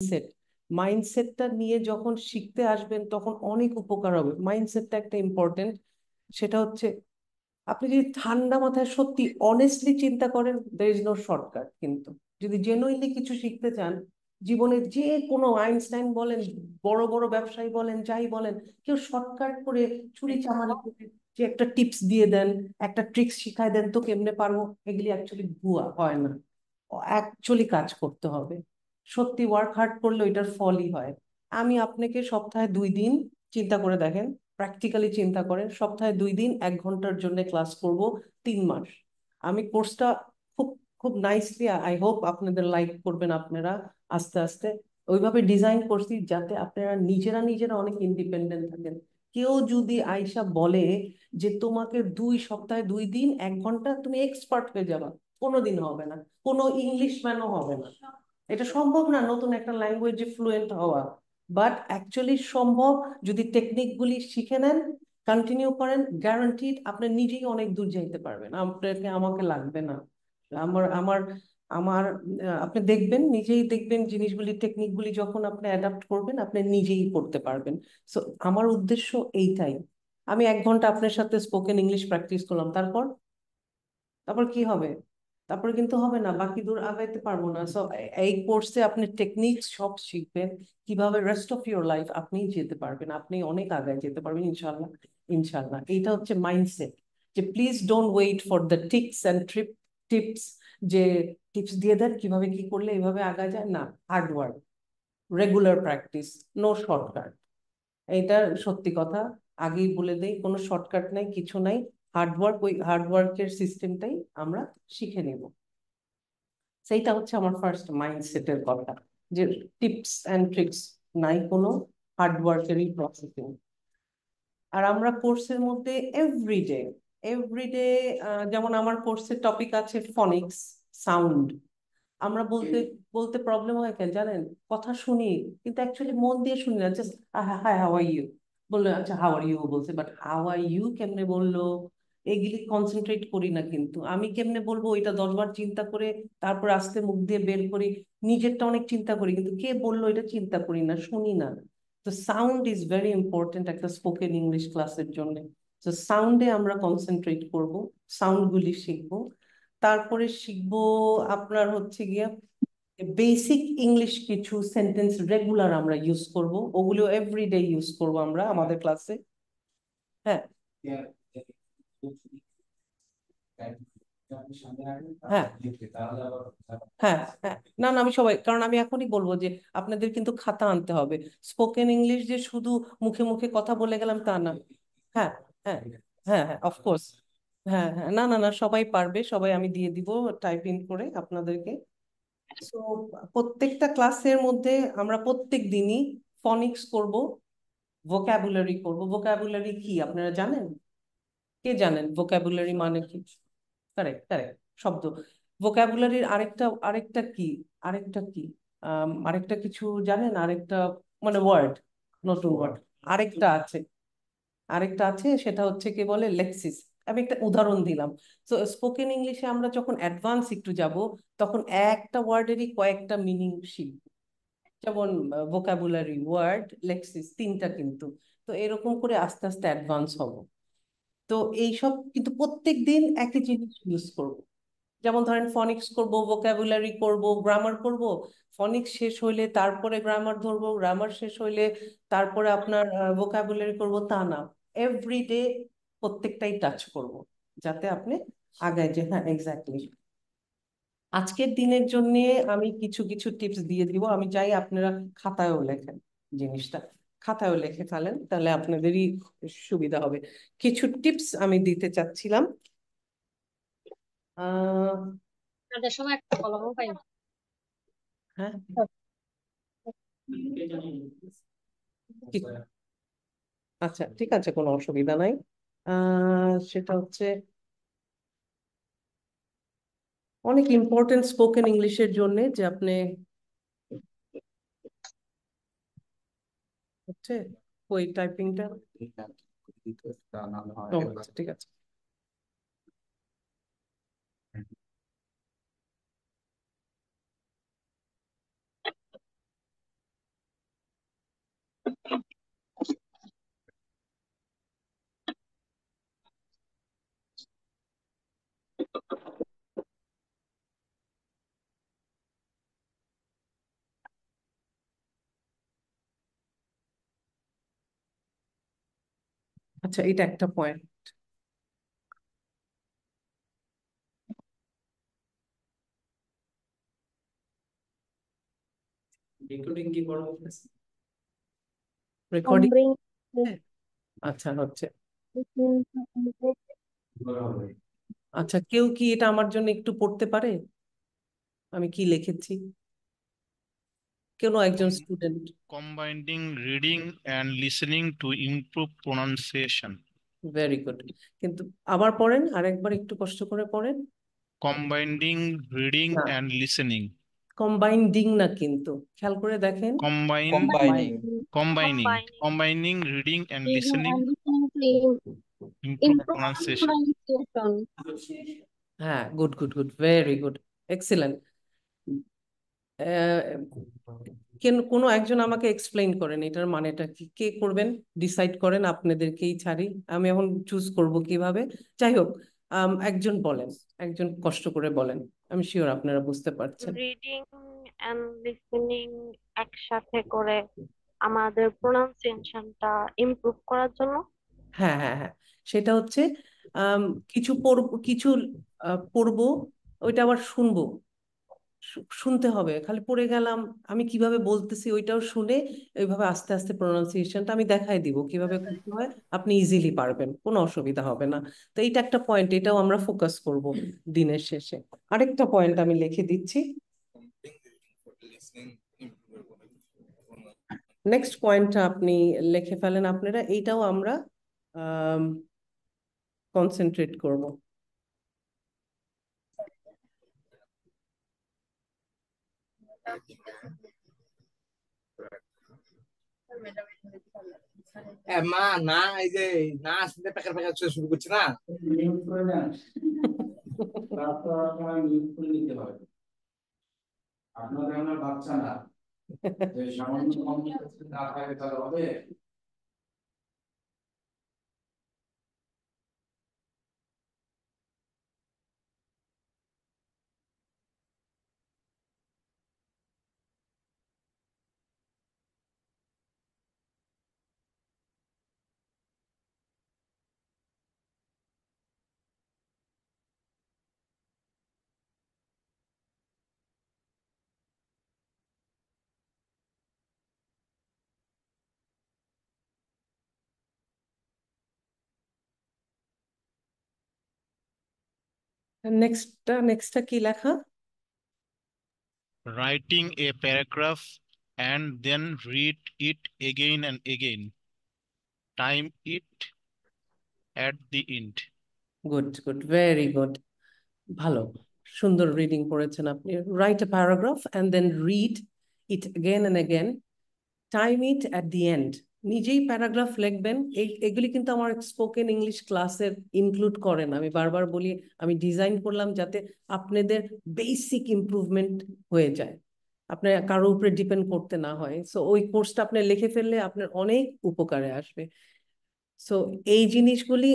Mindset মাইন্ডসেটটা নিয়ে যখন শিখতে আসবেন তখন অনেক উপকার হবে মাইন্ডসেটটা একটা ইম্পর্টেন্ট সেটা হচ্ছে আপনি যদি ঠান্ডা মাথায় সত্যি অনেস্টলি চিন্তা করেন দের ইজ নো শর্টকাট কিন্তু যদি জেনুইনলি কিছু শিখতে চান জীবনে যে কোনো আইনস্টাইন বলেন বড় বড় ব্যবসায়ী বলেন যাই বলেন কেউ শর্টকাট করে চুরি চামারি করে যে একটা টিপস দিয়ে দেন একটা ট্রিক্স শিখায় দেন তো কেমনে পারবো এগুলি অ্যাকচুয়ালি ভুয়া হয় না অ্যাকচুয়ালি কাজ করতে হবে সত্যি ওয়ার্ক হার্ড করলে ওইটার ফলই হয় আমি আপনাকে সপ্তাহে দুই দিন চিন্তা করে দেখেন প্র্যাকটিক্যালি চিন্তা করেন সপ্তাহে দুই দিন এক ঘন্টার জন্য ক্লাস করব তিন মাস আমি কোর্সটা খুব খুব নাইসলি আই হোপ আপনাদের লাইক করবেন আপনারা আস্তে আস্তে ওইভাবে ডিজাইন করছি যাতে আপনারা নিজেরা নিজেরা অনেক ইন্ডিপেন্ডেন্ট থাকেন কেউ যদি আইসা বলে যে তোমাকে দুই সপ্তাহে দুই দিন এক ঘন্টা তুমি এক্সপার্ট হয়ে যাবা কোনোদিন হবে না কোনো ইংলিশ ম্যানও হবে না এটা সম্ভব না নতুন একটা ল্যাঙ্গুয়েজে ফ্লুয়েন্ট হওয়া বাট অ্যাকচুয়ালি সম্ভব যদি টেকনিকগুলি শিখে নেন কন্টিনিউ করেন গ্যারান্টিড আপনি নিজেই অনেক দূর যাইতে পারবেন আপনাকে আমাকে লাগবে না আমার আমার আমার আপনি দেখবেন নিজেই দেখবেন জিনিসগুলি টেকনিকগুলি যখন আপনি অ্যাডাপ্ট করবেন আপনি নিজেই করতে পারবেন সো আমার উদ্দেশ্য এইটাই আমি এক ঘন্টা আপনার সাথে স্পোকেন ইংলিশ প্র্যাকটিস করলাম তারপর তারপর কি হবে তারপরে কিন্তু হবে না বাকি দূর আগাইতে পারবো না সো এই কোর্সে আপনি টেকনিক সব শিখবেন কিভাবে রেস্ট অফ ইউর লাইফ আপনি যেতে পারবেন আপনি অনেক আগায় যেতে পারবেন ইনশাল্লাহ ইনশাল্লাহ এইটা হচ্ছে মাইন্ডসেট যে please don't wait for the tips and trip tips যে টিপস দিয়ে দেন কিভাবে কি করলে এইভাবে আগা যায় না hard work regular practice no shortcut এইটা সত্যি কথা আগেই বলে দেই কোনো শর্টকাট নাই কিছু নাই হার্ডওয়ার্ক ওই হার্ডওয়ার্কের সিস্টেমটাই আমরা শিখে নেব সেইটা হচ্ছে আমার ফার্স্ট মাইন্ডসেটের কথা যে টিপস অ্যান্ড ট্রিক্স নাই কোনো হার্ডওয়ার্কেরই প্রসেসিং আর আমরা কোর্সের মধ্যে এভরিডে এভরিডে যেমন আমার কোর্সের টপিক আছে ফনিক্স সাউন্ড আমরা বলতে বলতে প্রবলেম হয় কেন জানেন কথা শুনি কিন্তু অ্যাকচুয়ালি মন দিয়ে শুনি না just hi how how are you বললো আচ্ছা হাওয়াই ইউ বলছে বাট হাওয়াই ইউ কেমনে বললো এগুলি কনসেন্ট্রেট করি না কিন্তু আমি কেমনে বলবো ওইটা দশবার চিন্তা করে তারপর আস্তে মুখ দিয়ে বের করি নিজেরটা অনেক চিন্তা করি কিন্তু কে বললো এটা চিন্তা করি না শুনি না তো সাউন্ড ইজ ভেরি ইম্পর্টেন্ট একটা স্পোকেন ইংলিশ ক্লাসের জন্য তো সাউন্ডে আমরা কনসেন্ট্রেট করব সাউন্ডগুলি শিখব তারপরে শিখব আপনার হচ্ছে গিয়ে বেসিক ইংলিশ কিছু সেন্টেন্স রেগুলার আমরা ইউজ করব ওগুলো এভরিডে ইউজ করব আমরা আমাদের ক্লাসে হ্যাঁ হ্যাঁ।, হ্যাঁ, হ্যাঁ না না আমি সবাই কারণ আমি এখনই বলবো যে আপনাদের কিন্তু খাতা আনতে হবে স্পোকেন ইংলিশ যে শুধু মুখে মুখে কথা বলে গেলাম তা না হ্যাঁ হ্যাঁ হ্যাঁ হ্যাঁ অফকোর্স হ্যাঁ হ্যাঁ না না না সবাই পারবে সবাই আমি দিয়ে দিব টাইপ ইন করে আপনাদেরকে তো প্রত্যেকটা ক্লাসের মধ্যে আমরা প্রত্যেক দিনই ফনিক্স করব ভোকাবুলারি করব ভোকাবুলারি কি আপনারা জানেন কে জানেন ভোকাবুলারি মানে কি কারেক্ট কারেক্ট শব্দ ভোকাবুলারির আরেকটা আরেকটা কি আরেকটা কি আরেকটা কিছু জানেন আরেকটা মানে ওয়ার্ড নতুন ওয়ার্ড আরেকটা আছে আরেকটা আছে সেটা হচ্ছে কি বলে লেক্সিস আমি একটা উদাহরণ দিলাম তো স্পোকেন ইংলিশে আমরা যখন অ্যাডভান্স একটু যাব তখন একটা ওয়ার্ডেরই কয়েকটা মিনিং শিখব যেমন ভোকাবুলারি ওয়ার্ড লেক্সিস তিনটা কিন্তু তো এরকম করে আস্তে আস্তে অ্যাডভান্স হবো তো এইসব কিন্তু প্রত্যেক দিন একই জিনিস ইউজ করব যেমন ধরেন ফনিক্স করব ভোকাবুলারি করব গ্রামার করব ফনিক্স শেষ হইলে তারপরে গ্রামার ধরব গ্রামার শেষ হইলে তারপরে আপনার ভোকাবুলারি করব তা না এভরিডে প্রত্যেকটাই টাচ করব যাতে আপনি আগায় যে হ্যাঁ এক্স্যাক্টলি আজকের দিনের জন্য আমি কিছু কিছু টিপস দিয়ে দিব আমি চাই আপনারা খাতায়ও লেখেন জিনিসটা খাতায় লিখে ফেলেন তাহলে আপনাদেরই সুবিধা হবে কিছু টিপস আমি দিতে চাচ্ছিলাম হ্যাঁ। আচ্ছা ঠিক আছে কোনো অসুবিধা নাই সেটা হচ্ছে অনেক ইম্পর্টেন্ট স্পোকেন ইংলিশের জন্য যে আপনি হচ্ছে ওই টাইপিংটা ঠিক আছে আচ্ছা এটা একটা পয়েন্ট রেকর্ডিং কি করা হচ্ছে রেকর্ডিং আচ্ছা হচ্ছে আচ্ছা কেউ কি এটা আমার জন্য একটু পড়তে পারে আমি কি লিখেছি কেন একজন student combining reading and listening to improve pronunciation very good কিন্তু আবার পড়েন আরেকবার একটু কষ্ট করে পড়েন combining reading and listening combining না কিন্তু খেয়াল করে দেখেন combine combining combining combining reading and listening হ্যাঁ good good good very good excellent কেন কোনো একজন আমাকে এক্সপ্লেন করেন এটার মানেটা কি কে করবেন ডিসাইড করেন আপনাদেরকেই ছাড়ি আমি এখন চুজ করব কিভাবে যাই হোক একজন বলেন একজন কষ্ট করে বলেন আমি শিওর আপনারা বুঝতে পারছেন রিডিং এন্ড লিসেনিং একসাথে করে আমাদের প্রোনাউন্সিয়েশনটা ইমপ্রুভ করার জন্য হ্যাঁ হ্যাঁ হ্যাঁ সেটা হচ্ছে কিছু পড়ব কিছু পড়ব ওইটা আবার শুনবো শুনতে হবে খালি পড়ে গেলাম আমি কিভাবে বলতেছি ওইটাও শুনে ওইভাবে আস্তে আস্তে প্রোনাউন্সিয়েশনটা আমি দেখাই দিব কিভাবে করতে হয় আপনি ইজিলি পারবেন কোনো অসুবিধা হবে না তো এইটা একটা পয়েন্ট এটাও আমরা ফোকাস করব দিনের শেষে আরেকটা পয়েন্ট আমি লিখে দিচ্ছি নেক্সট পয়েন্টটা আপনি লিখে ফেলেন আপনারা এইটাও আমরা কনসেন্ট্রেট করবো মা না এই যে না আসলে প্যাকেট প্যাকেট শুরু করছে না আপনারা বাচ্চা না সামান্য কম তার হবে নেক্সটটা নেক্সটটা কি লেখা writing a paragraph and then read it again and again time it at the end good good very good ভালো সুন্দর রিডিং পড়েছেন আপনি write a paragraph and then read it again and again time it at the end নিজেই paragraph লিখবেন এগুলি কিন্তু আমার spoken English ক্লাসের ইনক্লুড করেন আমি বারবার বলি আমি ডিজাইন করলাম যাতে আপনাদের বেসিক ইম্প্রুভমেন্ট হয়ে যায় আপনার কারোর উপরে ডিপেন্ড করতে না হয় সো ওই কোর্সটা আপনি লিখে ফেললে আপনার অনেক উপকারে আসবে সো এই জিনিসগুলি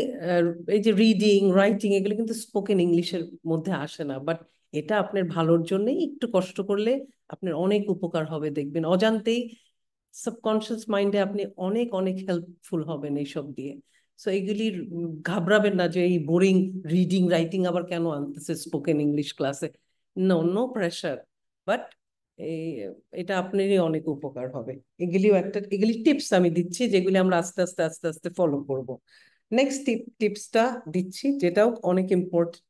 এই যে রিডিং রাইটিং এগুলো কিন্তু স্পোকেন ইংলিশের মধ্যে আসে না বাট এটা আপনার ভালোর জন্যই একটু কষ্ট করলে আপনার অনেক উপকার হবে দেখবেন অজান্তেই সাবকনশিয়াস মাইন্ডে আপনি অনেক অনেক হেল্পফুল হবেন এইসব দিয়ে সো এইগুলি ঘাবড়াবেন না যে এই বোরিং রিডিং রাইটিং আবার কেন আনতেছে স্পোকেন ইংলিশ ক্লাসে নো নো প্রেশার বাট এই এটা আপনারই অনেক উপকার হবে এগুলিও একটা এগুলি টিপস আমি দিচ্ছি যেগুলি আমরা আস্তে আস্তে আস্তে আস্তে ফলো করব নেক্সট টিপ টিপসটা দিচ্ছি যেটাও অনেক ইম্পর্টেন্ট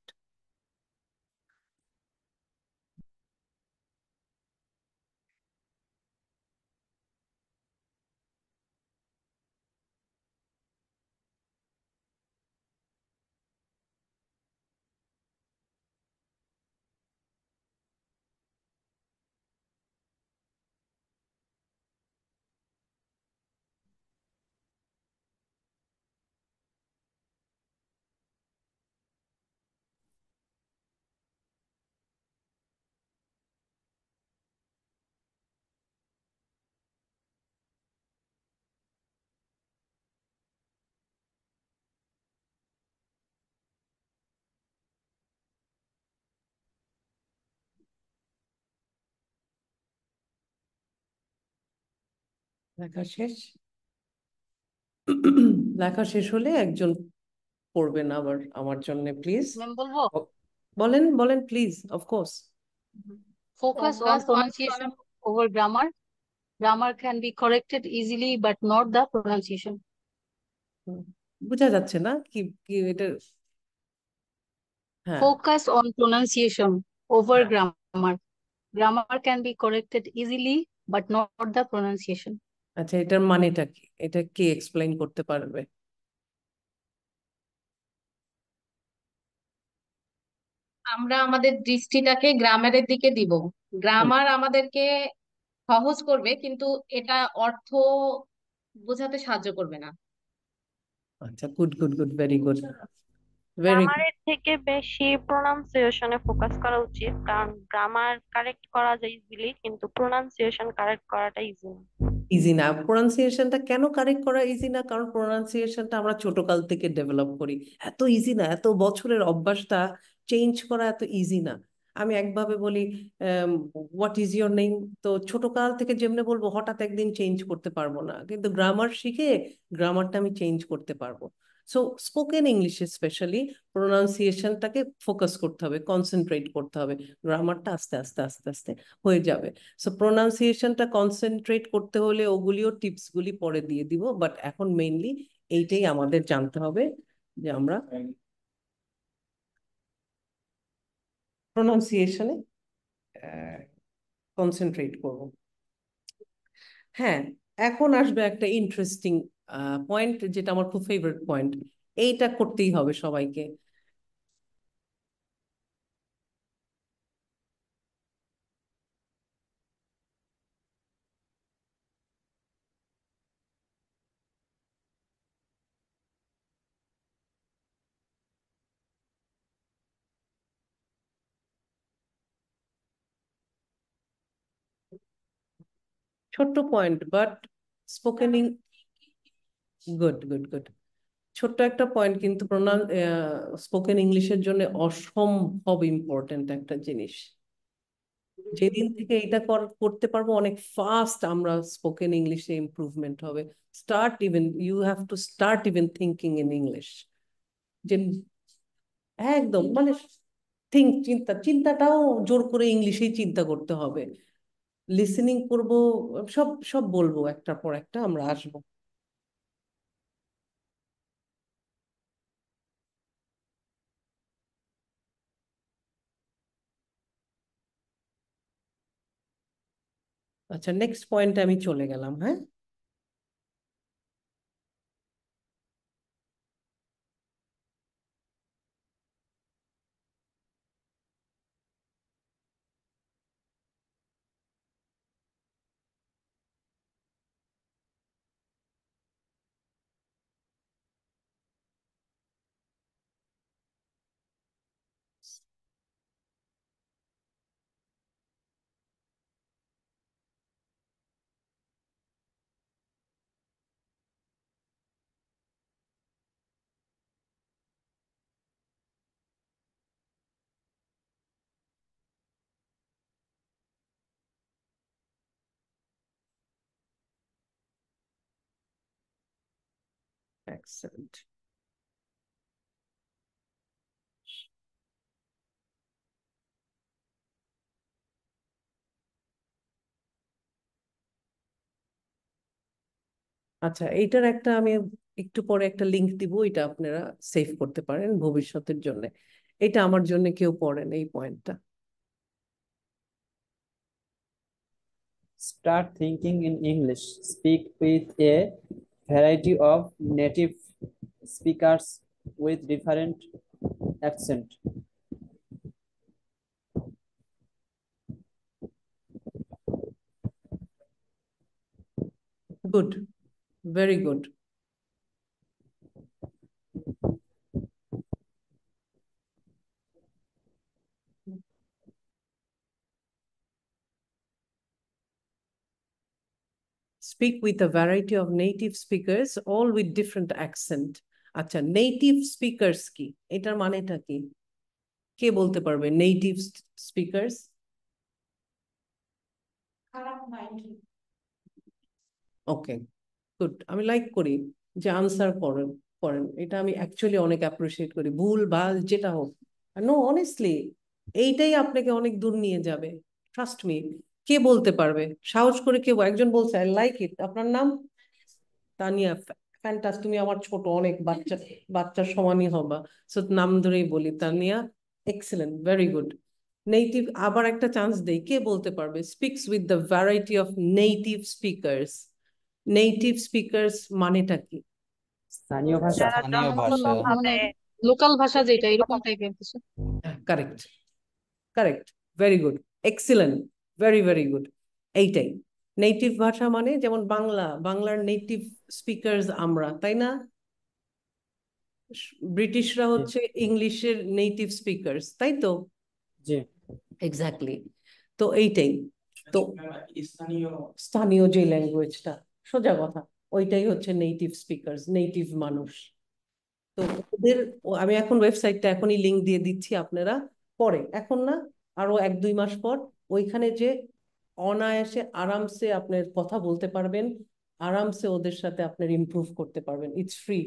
লেখা শেষ লেখা শেষ হলে একজন পড়বেন আবার আমার জন্য প্লিজ বলেন বলেন please of course focus on pronunciation over grammar grammar can be corrected easily but not the pronunciation বুঝা যাচ্ছে না কি কি এটা focus on pronunciation over grammar grammar can be corrected easily but not the pronunciation আচ্ছা এটার মানেটা কি এটা কে এক্সপ্লেইন করতে পারবে আমরা আমাদের দৃষ্টিটাকে গ্রামের দিকে দিব গ্রামার আমাদেরকে সহজ করবে কিন্তু এটা অর্থ বোঝাতে সাহায্য করবে না আচ্ছা good good good very good very গ্রামারের থেকে বেশি প্রোনাউন্সিয়েশনে ফোকাস করা উচিত কারণ গ্রামার কারেক্ট করা যায় ইজিলি কিন্তু প্রোনাউন্সিয়েশন কারেক্ট করাটা ইজি না ইজি না প্রোনাউন্সিয়েশনটা কেন কারেক্ট করা ইজি না কারণ প্রোনাউন্সিয়েশনটা আমরা ছোটকাল থেকে ডেভেলপ করি এত ইজি না এত বছরের অভ্যাসটা চেঞ্জ করা এত ইজি না আমি একভাবে বলি হোয়াট ইজ ইয়োর নেম তো ছোটকাল থেকে যেমনি বলবো হঠাৎ একদিন চেঞ্জ করতে পারবো না কিন্তু গ্রামার শিখে গ্রামারটা আমি চেঞ্জ করতে পারবো সো স্পোকেন ইংলিশ স্পেশালি প্রোনাউন্সিয়েশনটাকে ফোকাস করতে হবে কনসেন্ট্রেট করতে হবে গ্রামারটা আস্তে আস্তে আস্তে আস্তে হয়ে যাবে সো প্রোনাউন্সিয়েশনটা কনসেন্ট্রেট করতে হলে ওগুলিও টিপসগুলি পরে দিয়ে দিব বাট এখন মেইনলি এইটাই আমাদের জানতে হবে যে আমরা প্রোনাউন্সিয়েশনে কনসেন্ট্রেট করব হ্যাঁ এখন আসবে একটা ইন্টারেস্টিং পয়েন্ট যেটা আমার খুব ফেভারিট পয়েন্ট এইটা করতেই হবে সবাইকে ছোট্ট point but spoken good good good ছোট্ট একটা পয়েন্ট কিন্তু প্রোনাল স্পোকেন ইংলিশের জন্য অসম্ভব ইম্পর্টেন্ট একটা জিনিস যেদিন থেকে এটা করতে পারবো অনেক ফাস্ট আমরা স্পোকেন ইংলিশে ইম্প্রুভমেন্ট হবে start even you have to start even thinking in English যে একদম মানে থিঙ্ক চিন্তা চিন্তাটাও জোর করে ইংলিশেই চিন্তা করতে হবে লিসেনিং করব সব সব বলবো একটার পর একটা আমরা আসবো আচ্ছা নেক্সট পয়েন্টে আমি চলে গেলাম হ্যাঁ Excellent. আচ্ছা এইটার একটা আমি একটু পরে একটা লিংক দিব এটা আপনারা সেভ করতে পারেন ভবিষ্যতের জন্য এটা আমার জন্য কেউ পড়েন এই পয়েন্টটা start thinking in english speak with a variety of native speakers with different accent. Good, very good. speak with a variety of native speakers, all with different accent. আচ্ছা নেটিভ স্পিকার্স কি এটার মানেটা কি কে বলতে পারবে নেটিভ স্পিকার্স ওকে গুড আমি like করি যে আনসার করেন করেন এটা আমি অ্যাকচুয়ালি অনেক অ্যাপ্রিসিয়েট করি ভুল ভাল যেটা হোক নো অনেস্টলি এইটাই আপনাকে অনেক দূর নিয়ে যাবে ট্রাস্ট মি কে বলতে পারবে সাহস করে কেউ একজন বলছে আই লাইক ইট আপনার নাম তানিয়া ফ্যান্টাস তুমি আমার ছোট অনেক বাচ্চা বাচ্চার সমানই হবা সো নাম ধরেই বলি Tania excellent very good native আবার একটা চান্স দেই কে বলতে পারবে speaks with the variety of native speakers native speakers মানেটা কি স্থানীয় ভাষা স্থানীয় ভাষা লোকাল মানে ভাষা যেটা এরকম টাইপের কিছু correct correct very good excellent very very good এইটাই নেটিভ ভাষা মানে যেমন বাংলা বাংলার নেটিভ স্পিকার্স আমরা তাই না ব্রিটিশরা হচ্ছে ইংলিশের নেটিভ স্পিকার্স তাই তো এক্স্যাক্টলি তো এইটাই তো স্থানীয় যে ল্যাঙ্গুয়েজটা সোজা কথা ওইটাই হচ্ছে নেটিভ স্পিকার্স নেটিভ মানুষ তো ওদের আমি এখন ওয়েবসাইটটা এখনই লিঙ্ক দিয়ে দিচ্ছি আপনারা পরে এখন না আরো এক দুই মাস পর ওইখানে যে অনায়াসে আরামসে আপনার কথা বলতে পারবেন আরামসে ওদের সাথে আপনার ইমপ্রুভ করতে পারবেন it's free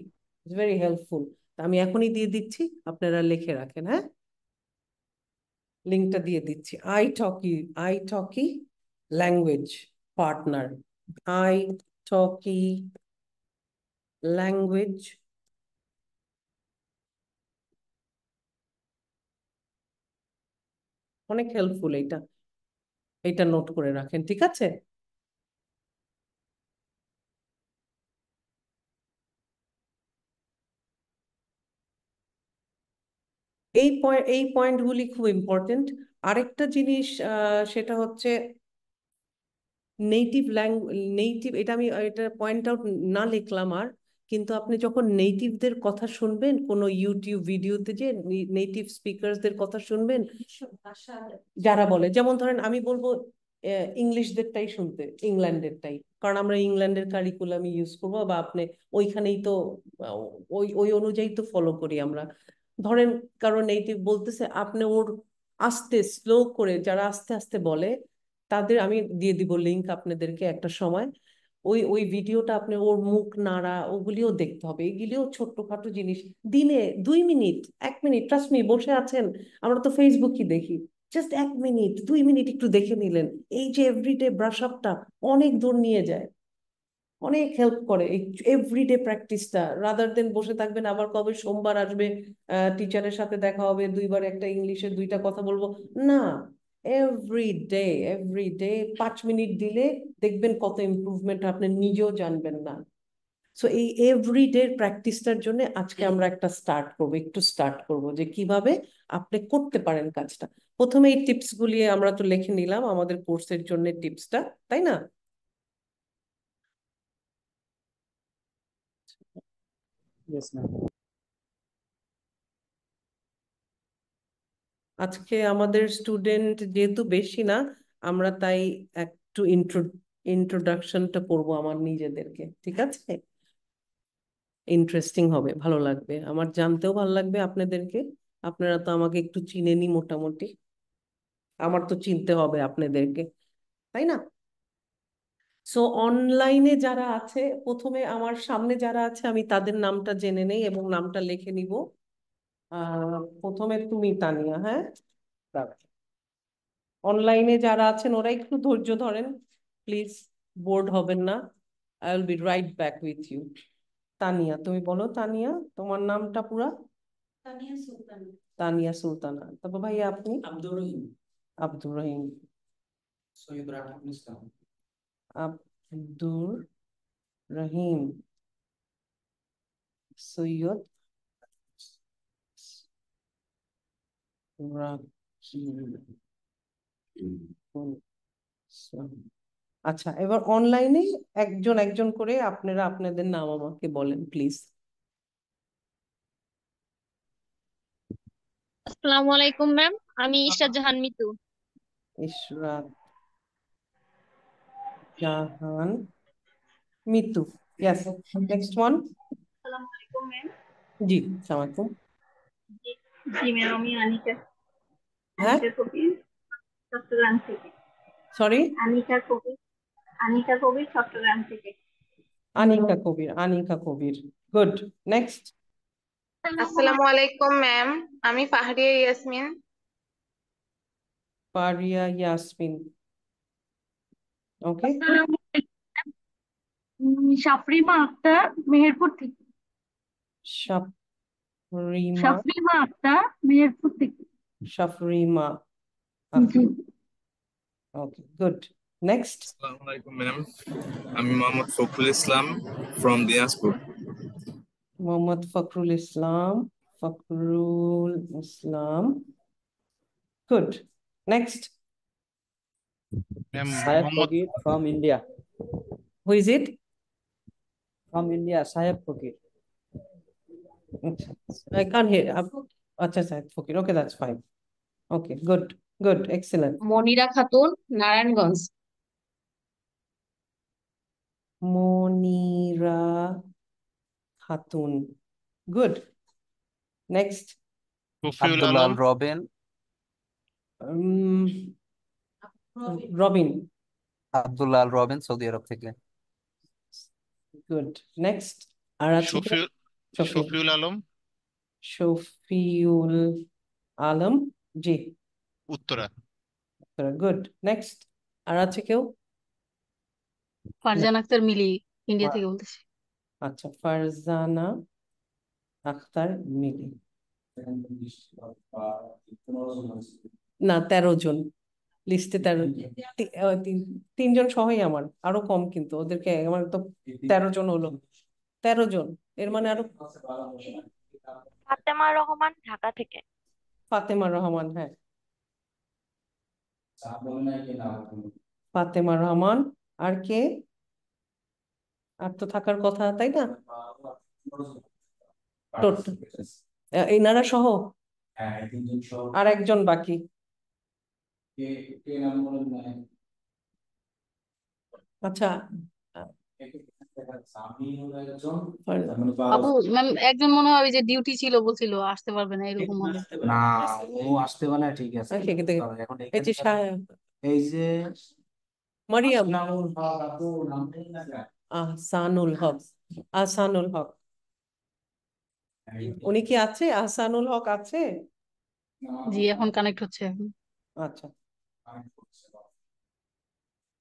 it's very helpful আমি এখনই দিয়ে দিচ্ছি আপনারা লিখে রাখেন হ্যাঁ লিঙ্কটা দিয়ে দিচ্ছি italki italki language partner italki language অনেক হেল্পফুল এইটা এটা নোট করে রাখেন ঠিক আছে এই পয়েন্ট এই পয়েন্টগুলি খুব ইম্পর্টেন্ট আরেকটা জিনিস সেটা হচ্ছে নেইটিভ ল্যাঙ্গুয়েজ নেইটিভ এটা আমি এটা পয়েন্ট আউট না লিখলাম আর কিন্তু আপনি যখন নেইটিভদের কথা শুনবেন কোনো ইউটিউব ভিডিওতে যে নেইটিভ স্পিকারদের কথা শুনবেন যারা বলে যেমন ধরেন আমি বলবো ইংলিশদেরটাই শুনতে ইংল্যান্ডেরটাই কারণ আমরা ইংল্যান্ডের কারিকুলাম ইউজ করবো বা আপনি ওইখানেই তো ওই ওই অনুযায়ী তো ফলো করি আমরা ধরেন কারণ নেইটিভ বলতেছে আপনি ওর আস্তে স্লো করে যারা আস্তে আস্তে বলে তাদের আমি দিয়ে দিব লিঙ্ক আপনাদেরকে একটা সময় ওই ওই ভিডিওটা আপনি ওর মুখ নাড়া ওগুলিও দেখতে হবে এগুলিও ছোট্টখাটো জিনিস দিনে দুই মিনিট এক মিনিট ট্রাস্ট মি বসে আছেন আমরা তো ফেসবুকই দেখি জাস্ট এক মিনিট দুই মিনিট একটু দেখে নিলেন এই যে এভরিডে ব্রাশ আপটা অনেক দূর নিয়ে যায় অনেক হেল্প করে এভরিডে প্র্যাকটিসটা রাদার দেন বসে থাকবেন আবার কবে সোমবার আসবে টিচারের সাথে দেখা হবে দুইবার একটা ইংলিশে দুইটা কথা বলবো না এভরি ডে এভরি ডে পাঁচ মিনিট দিলে দেখবেন কত ইম্প্রুভমেন্ট আপনি নিজেও জানবেন না সো এই এভরি ডে প্র্যাকটিসটার জন্য আজকে আমরা একটা স্টার্ট করব একটু স্টার্ট করব যে কিভাবে আপনি করতে পারেন কাজটা প্রথমে এই গুলি আমরা তো লিখে নিলাম আমাদের কোর্সের জন্য টিপসটা তাই না Yes, ma'am. আজকে আমাদের স্টুডেন্ট যেহেতু বেশি না আমরা তাই একটু ইন্ট্রো ইন্ট্রোডাকশনটা করব আমার নিজেদেরকে ঠিক আছে ইন্টারেস্টিং হবে ভালো লাগবে আমার জানতেও ভালো লাগবে আপনাদেরকে আপনারা তো আমাকে একটু চিনেনি মোটামুটি আমার তো চিনতে হবে আপনাদেরকে তাই না সো অনলাইনে যারা আছে প্রথমে আমার সামনে যারা আছে আমি তাদের নামটা জেনে নেই এবং নামটা লিখে নিব প্রথমে তুমি তানিয়া হ্যাঁ অনলাইনে যারা আছেন ওরা একটু ধৈর্য ধরেন প্লিজ বোর্ড হবেন না I will be right back with you Tania তুমি বলো তানিয়া তোমার নামটা পুরা তানিয়া সুলতানা তানিয়া সুলতানা তারপর ভাই আপনি আব্দুর রহিম আব্দুর রহিম সৈয়দ রাকিবুল আব্দুর রহিম সৈয়দ আচ্ছা এবার অনলাইনে একজন একজন করে আপনারা আপনাদের নাম আমাকে বলেন প্লিজ আসসালামু আলাইকুম ম্যাম আমি Ishrat Jahan Mitu Ishrat Jahan Mitu yes next one আসসালামু আলাইকুম ম্যাম জি আসসালামু আলাইকুম জিমের আমি আনিকা হ্যাঁ? চট্টগ্রাম থেকে সরি আনিকা কবির আনিকা কবির চট্টগ্রাম থেকে আনিকা কবির আনিকা কবির গুড নেক্সট আসসালামু আলাইকুম ম্যাম আমি পাহাড়িয়া ইয়াসমিন ফাহরিয়া ইয়াসমিন ওকে সাফরিমা আক্তার মেহেরপুর থেকে Shafrima. Shafrima Akhtar, Mirpur থেকে। Shafrima. Okay, good. Next. Assalamualaikum, ma'am. am Muhammad Fakrul Islam from Diaspora. Muhammad Fakrul Islam, Fakrul Islam. Good. Next. Sayed Fakir from India. Who is it? From India, Sayed Fakir. I can't hear. আচ্ছা sir Fakir okay that's fine okay good good excellent Monira Khatun Narayanganj Monira Khatun good next Abdul Al Robin Robin Abdul Al Robin Saudi Arab থেকে good next আর আছে শফিউল আলম শফিউল আলম জি Uttara Uttara good next আর আছে কেউ ফারজান আক্তার মিলি India থেকে বলতেছি আচ্ছা ফারজানা আক্তার মিলি না তেরো জন লিস্টে তেরো তিনজন সহই আমার আরো কম কিন্তু ওদেরকে আমার তো তেরো জন হলো তেরো জন এর মানে আরো ফাতেমা রহমান ঢাকা থেকে ফাতেমা রহমান হ্যাঁ ফাতেমা রহমান আর কে আর তো থাকার কথা তাই না এনারা সহ আর একজন বাকি আচ্ছা মানে আপু ম্যাম মানে একজন মনে হয় যে ডিউটি ছিল বলছিল আসতে পারবে না এরকম হবে না ও আসতে পারে ঠিক আছে এখন এই যে এই যে মারিয়াম নামুল হক আপু আহসানুল হক আহসানুল হক উনি কি আছে আহসানুল হক আছে জি এখন কানেক্ট হচ্ছে আচ্ছা, আচ্ছা।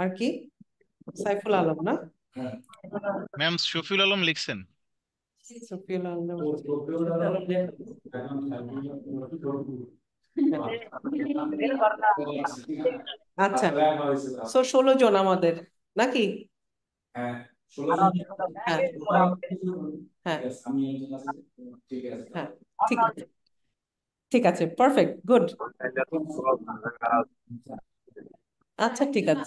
আর কি সাইফুল আলম না হ্যাঁ। ম্যাম শফিউল আলম লিখছেন সফিউল আলম আচ্ছা সো ষোলো জন আমাদের নাকি হ্যাঁ, হ্যাঁ। ঠিক আছে পারফেক্ট গুড আচ্ছা ঠিক আছে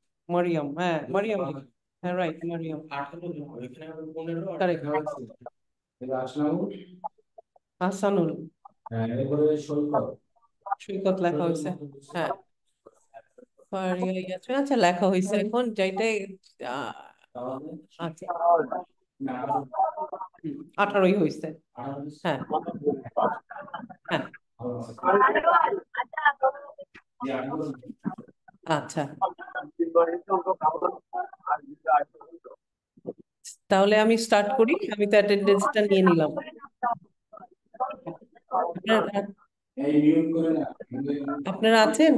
Mariam, eh, Mariam. Eh, right, Mariam. Correct. Hasanul সৈকত লেখা হয়েছে হ্যাঁ আচ্ছা লেখা হয়েছে এখন যেটাই আচ্ছা আঠারোই হয়েছে হ্যাঁ হ্যাঁ আচ্ছা তাহলে আমি স্টার্ট করি আমি তো অ্যাটেন্ডেন্সটা নিয়ে নিলাম আপনারা আছেন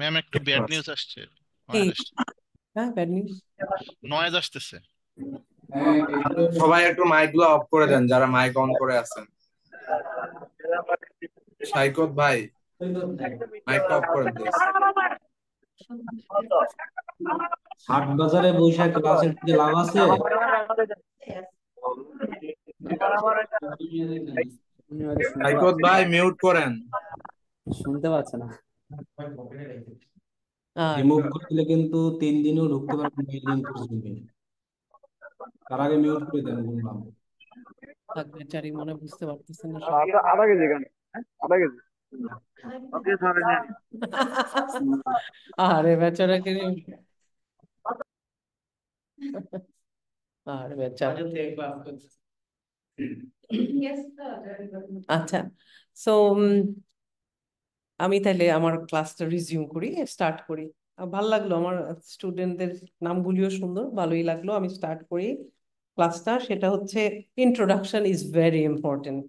ম্যাম একটু ব্যাড নিউজ আসছে হ্যাঁ ব্যাড নিউজ নয়েজ আসতেছে সবাই একটু মাইকগুলো অফ করে দেন যারা মাইক অন করে আছেন সাইকত ভাই মাইকটা অফ করে দেন হাট বাজারে ক্লাসের লাভ আছে হাইকোর্ট ভাই মিউট করেন শুনতে পাচ্ছে না রিমুভ করলে কিন্তু তিন দিনও ঢুকতে পারবেন পর্যন্ত তার আগে মিউট করে দেন বললাম থাকবে চারি মনে বুঝতে পারতেছেন না ওকে হ্যাঁ? স্যার আরে কে আরে বেচারা আচ্ছা সো আমি তাহলে আমার ক্লাসটা রিজিউম করি স্টার্ট করি ভাল লাগলো আমার স্টুডেন্টদের নামগুলিও সুন্দর ভালোই লাগলো আমি স্টার্ট করি ক্লাসটা সেটা হচ্ছে ইন্ট্রোডাকশন ইজ ভেরি ইম্পর্টেন্ট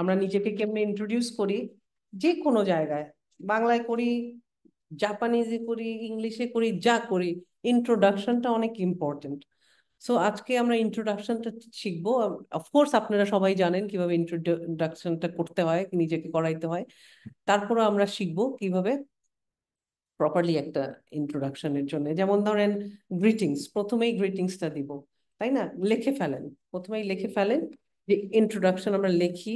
আমরা নিজেকে কেমনে ইন্ট্রোডিউস করি যে কোনো জায়গায় বাংলায় করি জাপানিজে করি ইংলিশে করি যা করি ইন্ট্রোডাকশনটা অনেক ইম্পর্টেন্ট সো আজকে আমরা ইন্ট্রোডাকশনটা শিখবো অফকোর্স আপনারা সবাই জানেন কিভাবে ইন্ট্রোডাকশনটা করতে হয় নিজেকে করাইতে হয় তারপরে আমরা শিখবো কিভাবে প্রপারলি একটা ইন্ট্রোডাকশনের জন্য যেমন ধরেন গ্রিটিংস প্রথমেই গ্রিটিংসটা দিব তাই না লিখে ফেলেন প্রথমেই লিখে ফেলেন যে ইন্ট্রোডাকশন আমরা লিখি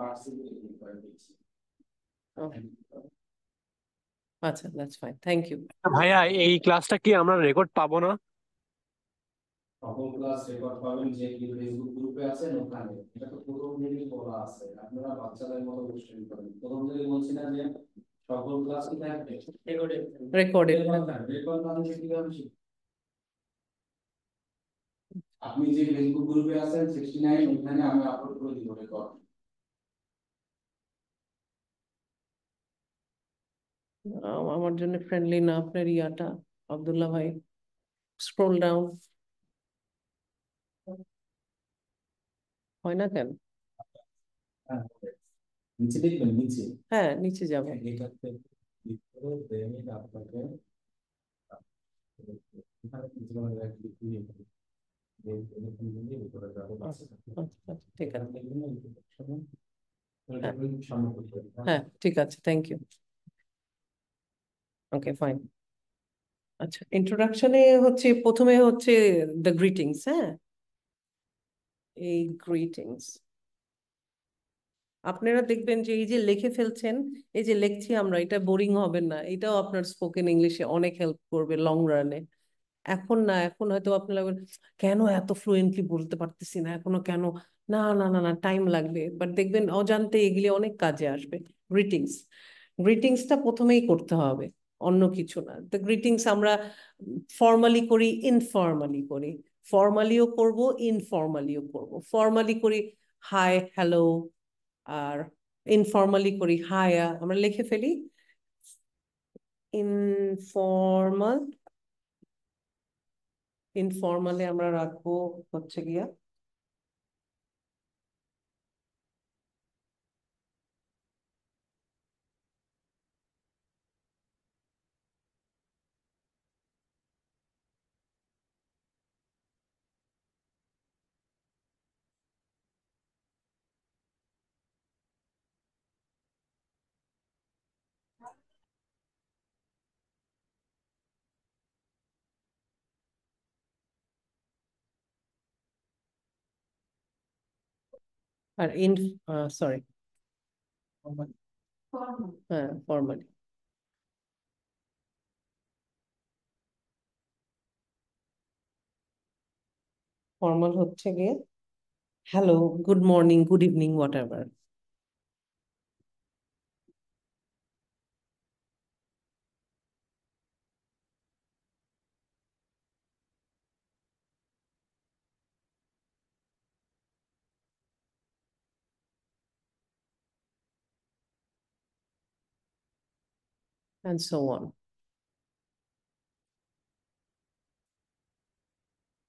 আচ্ছা দ্যাটস ফাইন থ্যাংক ইউ ভাইয়া এই ক্লাসটা কি আমরা রেকর্ড পাবো না বাচ্চাদের মতো প্রথম যে ক্লাস হ্যাঁ। রেকর্ড আপনি যে ফেসবুক গ্রুপে আছেন সিক্সটি নাইন ওখানে আমি আপলোড করে দিব রেকর্ড আমার জন্য ফ্রেন্ডলি না আপনার ইয়াটা আবদুল্লাহ ভাই স্ক্রোল ডাউন হয় না কেন হ্যাঁ নিচে যাব হ্যাঁ আচ্ছা, আচ্ছা, আচ্ছা, ঠিক আছে থ্যাংক হ্যাঁ, ইউ ওকে ফাইন আচ্ছা ইন্ট্রোডাকশনে হচ্ছে প্রথমে হচ্ছে দ্য গ্রিটিংস হ্যাঁ এই গ্রিটিংস আপনারা দেখবেন যে এই যে লিখে ফেলছেন এই যে লিখছি আমরা এটা বোরিং হবে না এটাও আপনার স্পোকেন ইংলিশে অনেক হেল্প করবে লং রানে এখন না এখন হয়তো আপনারা কেন এত ফ্লুয়েন্টলি বলতে পারতেছি না এখনো কেন না না না না টাইম লাগবে বাট দেখবেন অজান্তে এগুলি অনেক কাজে আসবে গ্রিটিংস গ্রিটিংসটা প্রথমেই করতে হবে অন্য কিছু না দ্য গ্রিটিংস আমরা ফর্মালি করি ইনফর্মালি করি ফর্মালিও করব ইনফর্মালিও করব ফর্মালি করি হাই হ্যালো আর ইনফর্মালি করি হায়া আমরা লিখে ফেলি ইনফর্মাল ইনফর্মালে আমরা রাখবো হচ্ছে গিয়া আর ইন সরি হ্যাঁ ফর্মালি ফর্মাল হচ্ছে গিয়ে hello good morning good evening whatever and so on.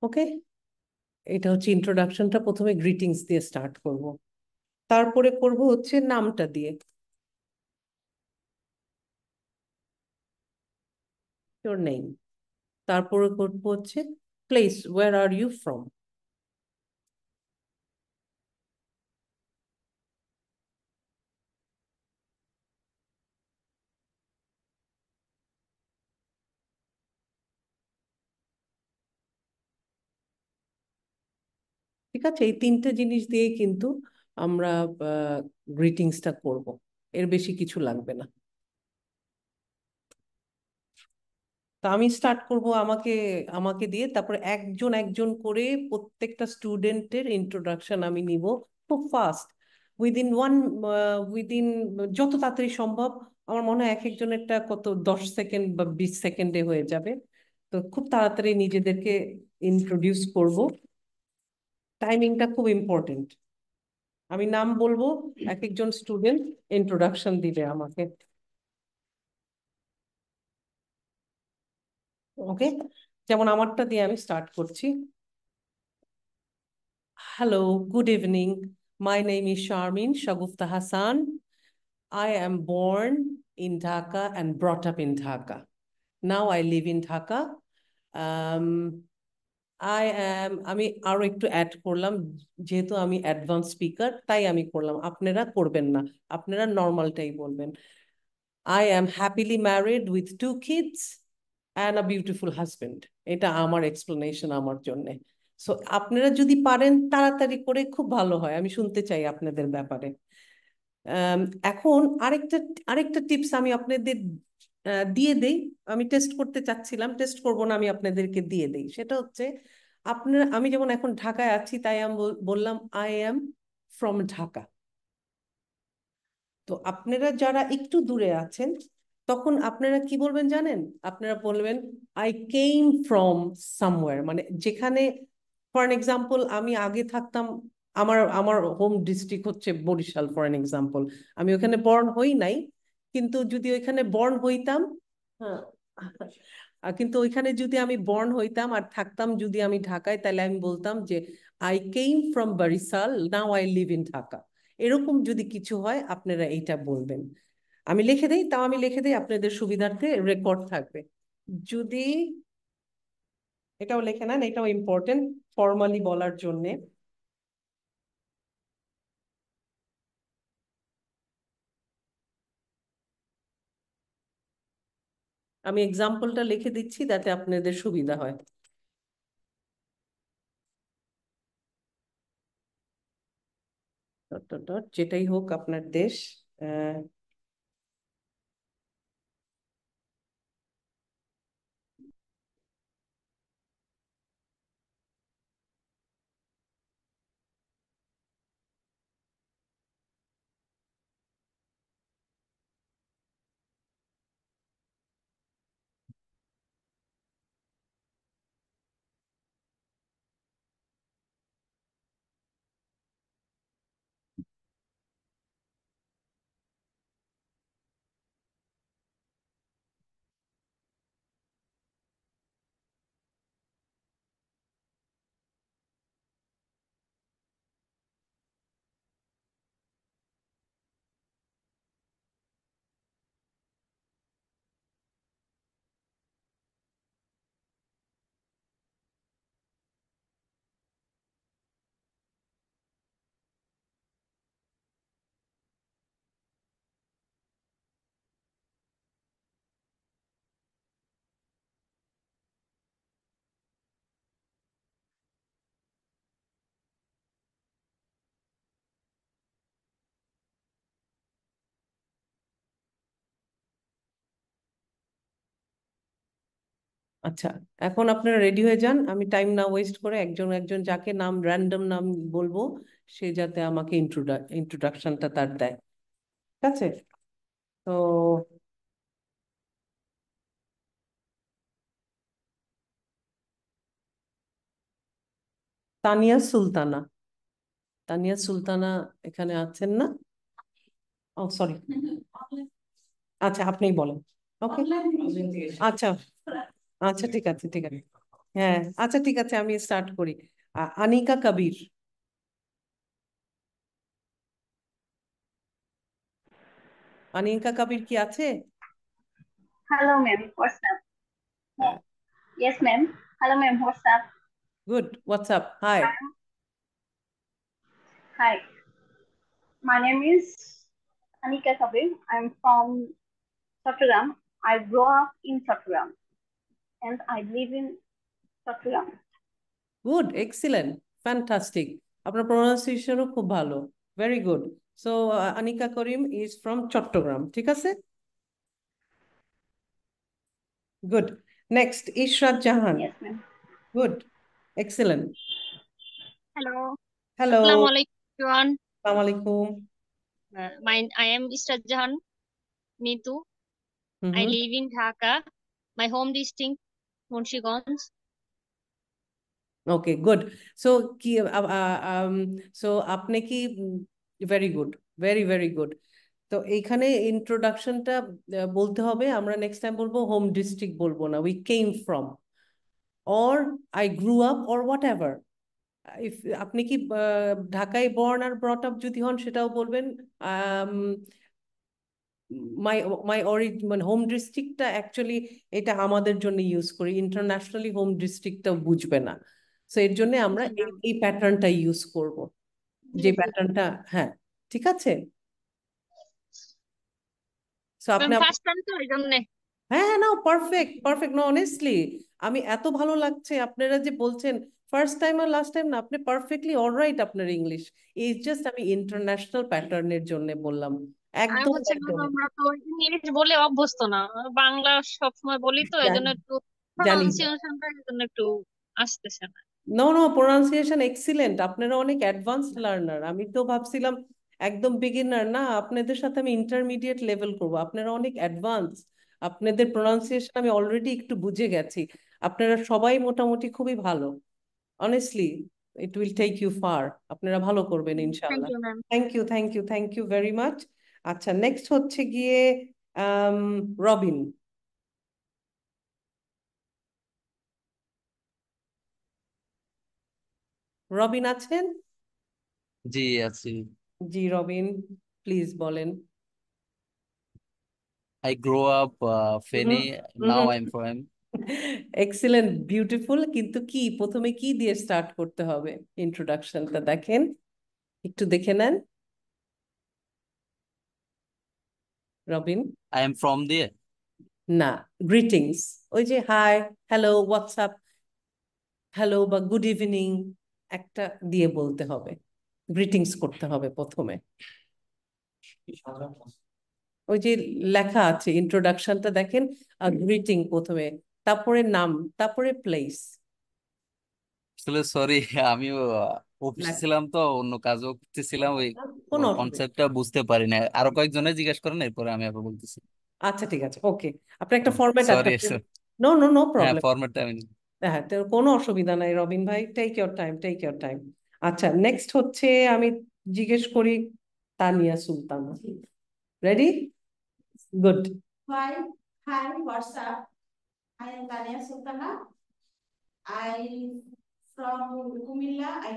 Okay এটা হচ্ছে ইন্ট্রোডাকশনটা প্রথমে গ্রিটিংস দিয়ে স্টার্ট করব তারপরে করব হচ্ছে নামটা দিয়ে your name তারপরে করব হচ্ছে প্লেস where আর ইউ ফ্রম ঠিক আছে এই তিনটে জিনিস দিয়েই কিন্তু আমরা গ্রিটিংসটা করব এর বেশি কিছু লাগবে না তা আমি স্টার্ট করব আমাকে আমাকে দিয়ে তারপর একজন একজন করে প্রত্যেকটা স্টুডেন্টের ইন্ট্রোডাকশন আমি নিব খুব ফাস্ট উইদিন ওয়ান উইদিন যত তাড়াতাড়ি সম্ভব আমার মনে হয় এক একজনেরটা কত দশ সেকেন্ড বা বিশ সেকেন্ডে হয়ে যাবে তো খুব তাড়াতাড়ি নিজেদেরকে ইন্ট্রোডিউস করব টাইমিংটা খুব ইম্পর্টেন্ট আমি নাম বলবো এক একজন স্টুডেন্ট ইন্ট্রোডাকশন দিবে আমাকে ওকে যেমন আমারটা দিয়ে আমি স্টার্ট করছি hello good evening my name is Sharmin Shagufta Hasan I am born in Dhaka and brought up in Dhaka now I live in Dhaka I am আমি আরো একটু অ্যাড করলাম যেহেতু আমি অ্যাডভান্স স্পিকার তাই আমি করলাম আপনারা করবেন না আপনারা নর্মালটাই বলবেন I am happily married with two kids and a beautiful husband এটা আমার এক্সপ্লেনেশন আমার জন্যে সো আপনারা যদি পারেন তাড়াতাড়ি করে খুব ভালো হয় আমি শুনতে চাই আপনাদের ব্যাপারে এখন আরেকটা আরেকটা টিপস আমি আপনাদের দিয়ে দেই আমি টেস্ট করতে চাচ্ছিলাম টেস্ট করব না আমি আপনাদেরকে দিয়ে দেই সেটা হচ্ছে আপনার আমি যেমন এখন ঢাকায় আছি তাই আমি বললাম আই এম ফ্রম ঢাকা তো আপনারা যারা একটু দূরে আছেন তখন আপনারা কি বলবেন জানেন আপনারা বলবেন আই কেম ফ্রম সামওয়্যার মানে যেখানে ফর অ্যান এক্সাম্পল আমি আগে থাকতাম আমার আমার হোম ডিস্ট্রিক্ট হচ্ছে বরিশাল ফর অ্যান এক্সাম্পল আমি ওখানে বর্ন হই নাই কিন্তু যদি ওইখানে বর্ণ হইতাম হ্যাঁ। কিন্তু ওইখানে যদি আমি বর্ন হইতাম আর থাকতাম যদি আমি ঢাকায় তাহলে আমি বলতাম যে I came from Barisal now I live in Dhaka এরকম যদি কিছু হয় আপনারা এইটা বলবেন আমি লিখে দিই তাও আমি লিখে দিই আপনাদের সুবিধার্থে রেকর্ড থাকবে যদি এটাও লেখে নেন এটাও ইম্পর্টেন্ট ফর্মালি বলার জন্যে আমি এক্সাম্পলটা লিখে দিচ্ছি যাতে আপনাদের সুবিধা হয় ডট ডট যেটাই হোক আপনার দেশ আচ্ছা এখন আপনারা রেডি হয়ে যান আমি টাইম না ওয়েস্ট করে একজন একজন যাকে নাম র্যান্ডম নাম বলবো সে যাতে আমাকে ইন্ট্রোডা ইন্ট্রোডাকশনটা তার দেয় ঠিক আছে তো তানিয়া সুলতানা তানিয়া সুলতানা এখানে আছেন না ও oh, সরি আচ্ছা আপনিই বলেন ওকে আচ্ছা আচ্ছা ঠিক আছে ঠিক আছে হ্যাঁ আচ্ছা ঠিক আছে আমি স্টার্ট করি আনিকা কবির আনিকা কবির কি আছে hello ma'am what's up yes ma'am hello ma'am what's up good what's up hi hi My name Anika Anika Kabir. I'm from Satturam. I grew up in Satturam. and I live in Chottogram. Good, excellent, fantastic. আপনার প্রোনাউন্সিয়েশনও খুব ভালো very good so Anika Karim is from Chattogram ঠিক আছে good next Ishrat Jahan yes ma'am good excellent hello hello আসসালামু আলাইকুম everyone আসসালামু আলাইকুম my I am Israt Jahan Nitu. Mm -hmm. I live in Dhaka. My home district Munshiganj. Okay, good. So, ki, uh, uh um, so apne ki mm, very good, very very good. তো এইখানে ইন্ট্রোডাকশনটা uh, বলতে হবে আমরা next time বলবো home district বলবো না we came from or I grew up or whatever if আপনি কি uh, ঢাকায় বর্ন আর ব্রট আপ যদি হন সেটাও বলবেন um, মাই মাই অরি মানে হোম ডিস্ট্রিক্টটা অ্যাকচুয়ালি এটা আমাদের জন্য ইউজ করি ইন্টারন্যাশনালি হোম ডিস্ট্রিক্টটা বুঝবে না সো এর জন্য আমরা আচ্ছা। এই প্যাটার্নটা ইউজ করব যে প্যাটার্নটা হ্যাঁ ঠিক আছে হ্যাঁ হ্যাঁ না পারফেক্ট পারফেক্ট না অনেস্টলি আমি এত ভালো লাগছে আপনারা যে বলছেন ফার্স্ট টাইম আর লাস্ট টাইম না আপনি পারফেক্টলি অলরাইট আপনার ইংলিশ ইজ জাস্ট আমি ইন্টারন্যাশনাল প্যাটার্নের জন্য বললাম একদম হচ্ছে একদম আমরা তো ইংলিশ বলে অভ্যস্ত না বাংলা সবসময় বলি তো এই জন্য একটু জানি প্রনাউন্সিয়েশনটা এই জন্য একটু আসতেছে না নো নো প্রোনাউন্সিয়েশন এক্সিলেন্ট আপনারা অনেক অ্যাডভান্স লার্নার আমি তো ভাবছিলাম একদম বিগিনার না আপনাদের সাথে আমি ইন্টারমিডিয়েট লেভেল করব আপনারা অনেক অ্যাডভান্স আপনাদের প্রোনাউন্সিয়েশন আমি অলরেডি একটু বুঝে গেছি আপনারা সবাই মোটামুটি খুবই ভালো honestly it will take you far আপনারা ভালো করবেন ইনশাআল্লাহ thank you thank you thank you very much আচ্ছা নেক্সট হচ্ছে গিয়ে রবিন রবিন আছেন জি আছি জি রবিন প্লিজ বলেন I grow up Feni now I am from excellent beautiful কিন্তু কি প্রথমে কি দিয়ে স্টার্ট করতে হবে ইন্ট্রোডাকশনটা দেখেন একটু দেখে নেন রবিন আই এম ফ্রম দিয়ে না গ্রিটিংস ওই যে হাই হ্যালো হোয়াটসঅ্যাপ হ্যালো বা গুড ইভিনিং একটা দিয়ে বলতে হবে গ্রিটিংস করতে হবে প্রথমে ওই যে লেখা আছে ইন্ট্রোডাকশনটা দেখেন আর গ্রিটিং প্রথমে তারপরে নাম তারপরে প্লেস সরি আমিও অফিসে ছিলাম তো অন্য কাজও করতেছিলাম ওই আচ্ছা। কোনো কনসেপ্টটা বুঝতে পারি না আরো কয়েকজনে জিজ্ঞেস করেন এরপরে আমি আবার বলতেছি আচ্ছা ঠিক আছে ওকে আপনি একটা format no no no problem ফরম্যাটটা আমি হ্যাঁ তো কোনো অসুবিধা নাই রবিন ভাই take your time take your time আচ্ছা নেক্সট হচ্ছে আমি জিজ্ঞেস করি Tania Sultan ready good hi hi I am Tania I from Comilla I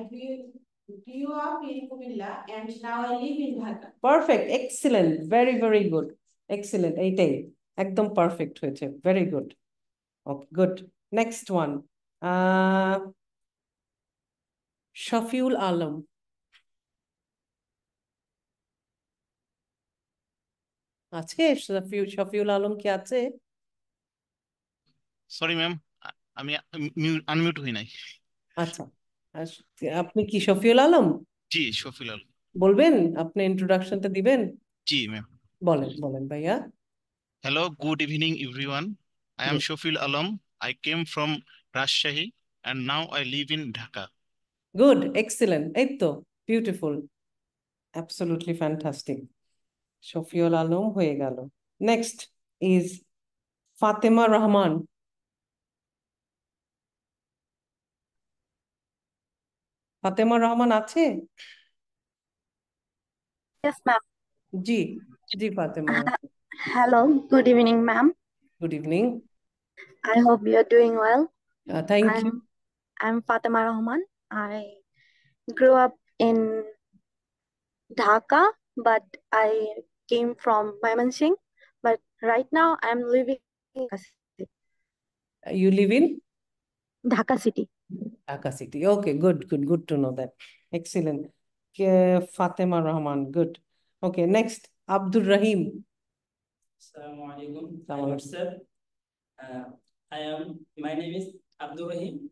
grew up in Kumilla and now I live in Dhaka. Perfect. Excellent. Very, very good. Excellent. এইটাই একদম perfect হয়েছে very good okay good next one Shafiul Alam আছে শফিউল আলম কি আছে sorry ma'am আমি unmute হই নাই আচ্ছা আপনি কি শফিউল আলম জি শফিউল আলম বলবেন আপনি ইন্ট্রোডাকশনটা দিবেন জি ম্যাম বলেন বলেন ভাইয়া hello good evening everyone I am Shafiul Alam I came from Rajshahi and now I live in Dhaka good excellent এই তো beautiful absolutely fantastic Shafiul Alam হয়ে গেল নেক্সট ইজ ফাতেমা রহমান ফাতেমা রহমান আছে Yes, ma'am. জি জি Fatema Hello. Good evening, ma'am. Good evening. I hope you're doing well. Thank uh, you I'm, I'm Fatima Rahman. I grew up in Dhaka, but I came from Mymensingh. But right now, I'm living in Dhaka City. You Dhaka City. Dhaka city. Okay, good, good, good to know that. Excellent. Fatima Rahman, good. Okay, next, Abdul Rahim. Assalamu alaikum. sir. Uh, I am, my name is Abdul Rahim.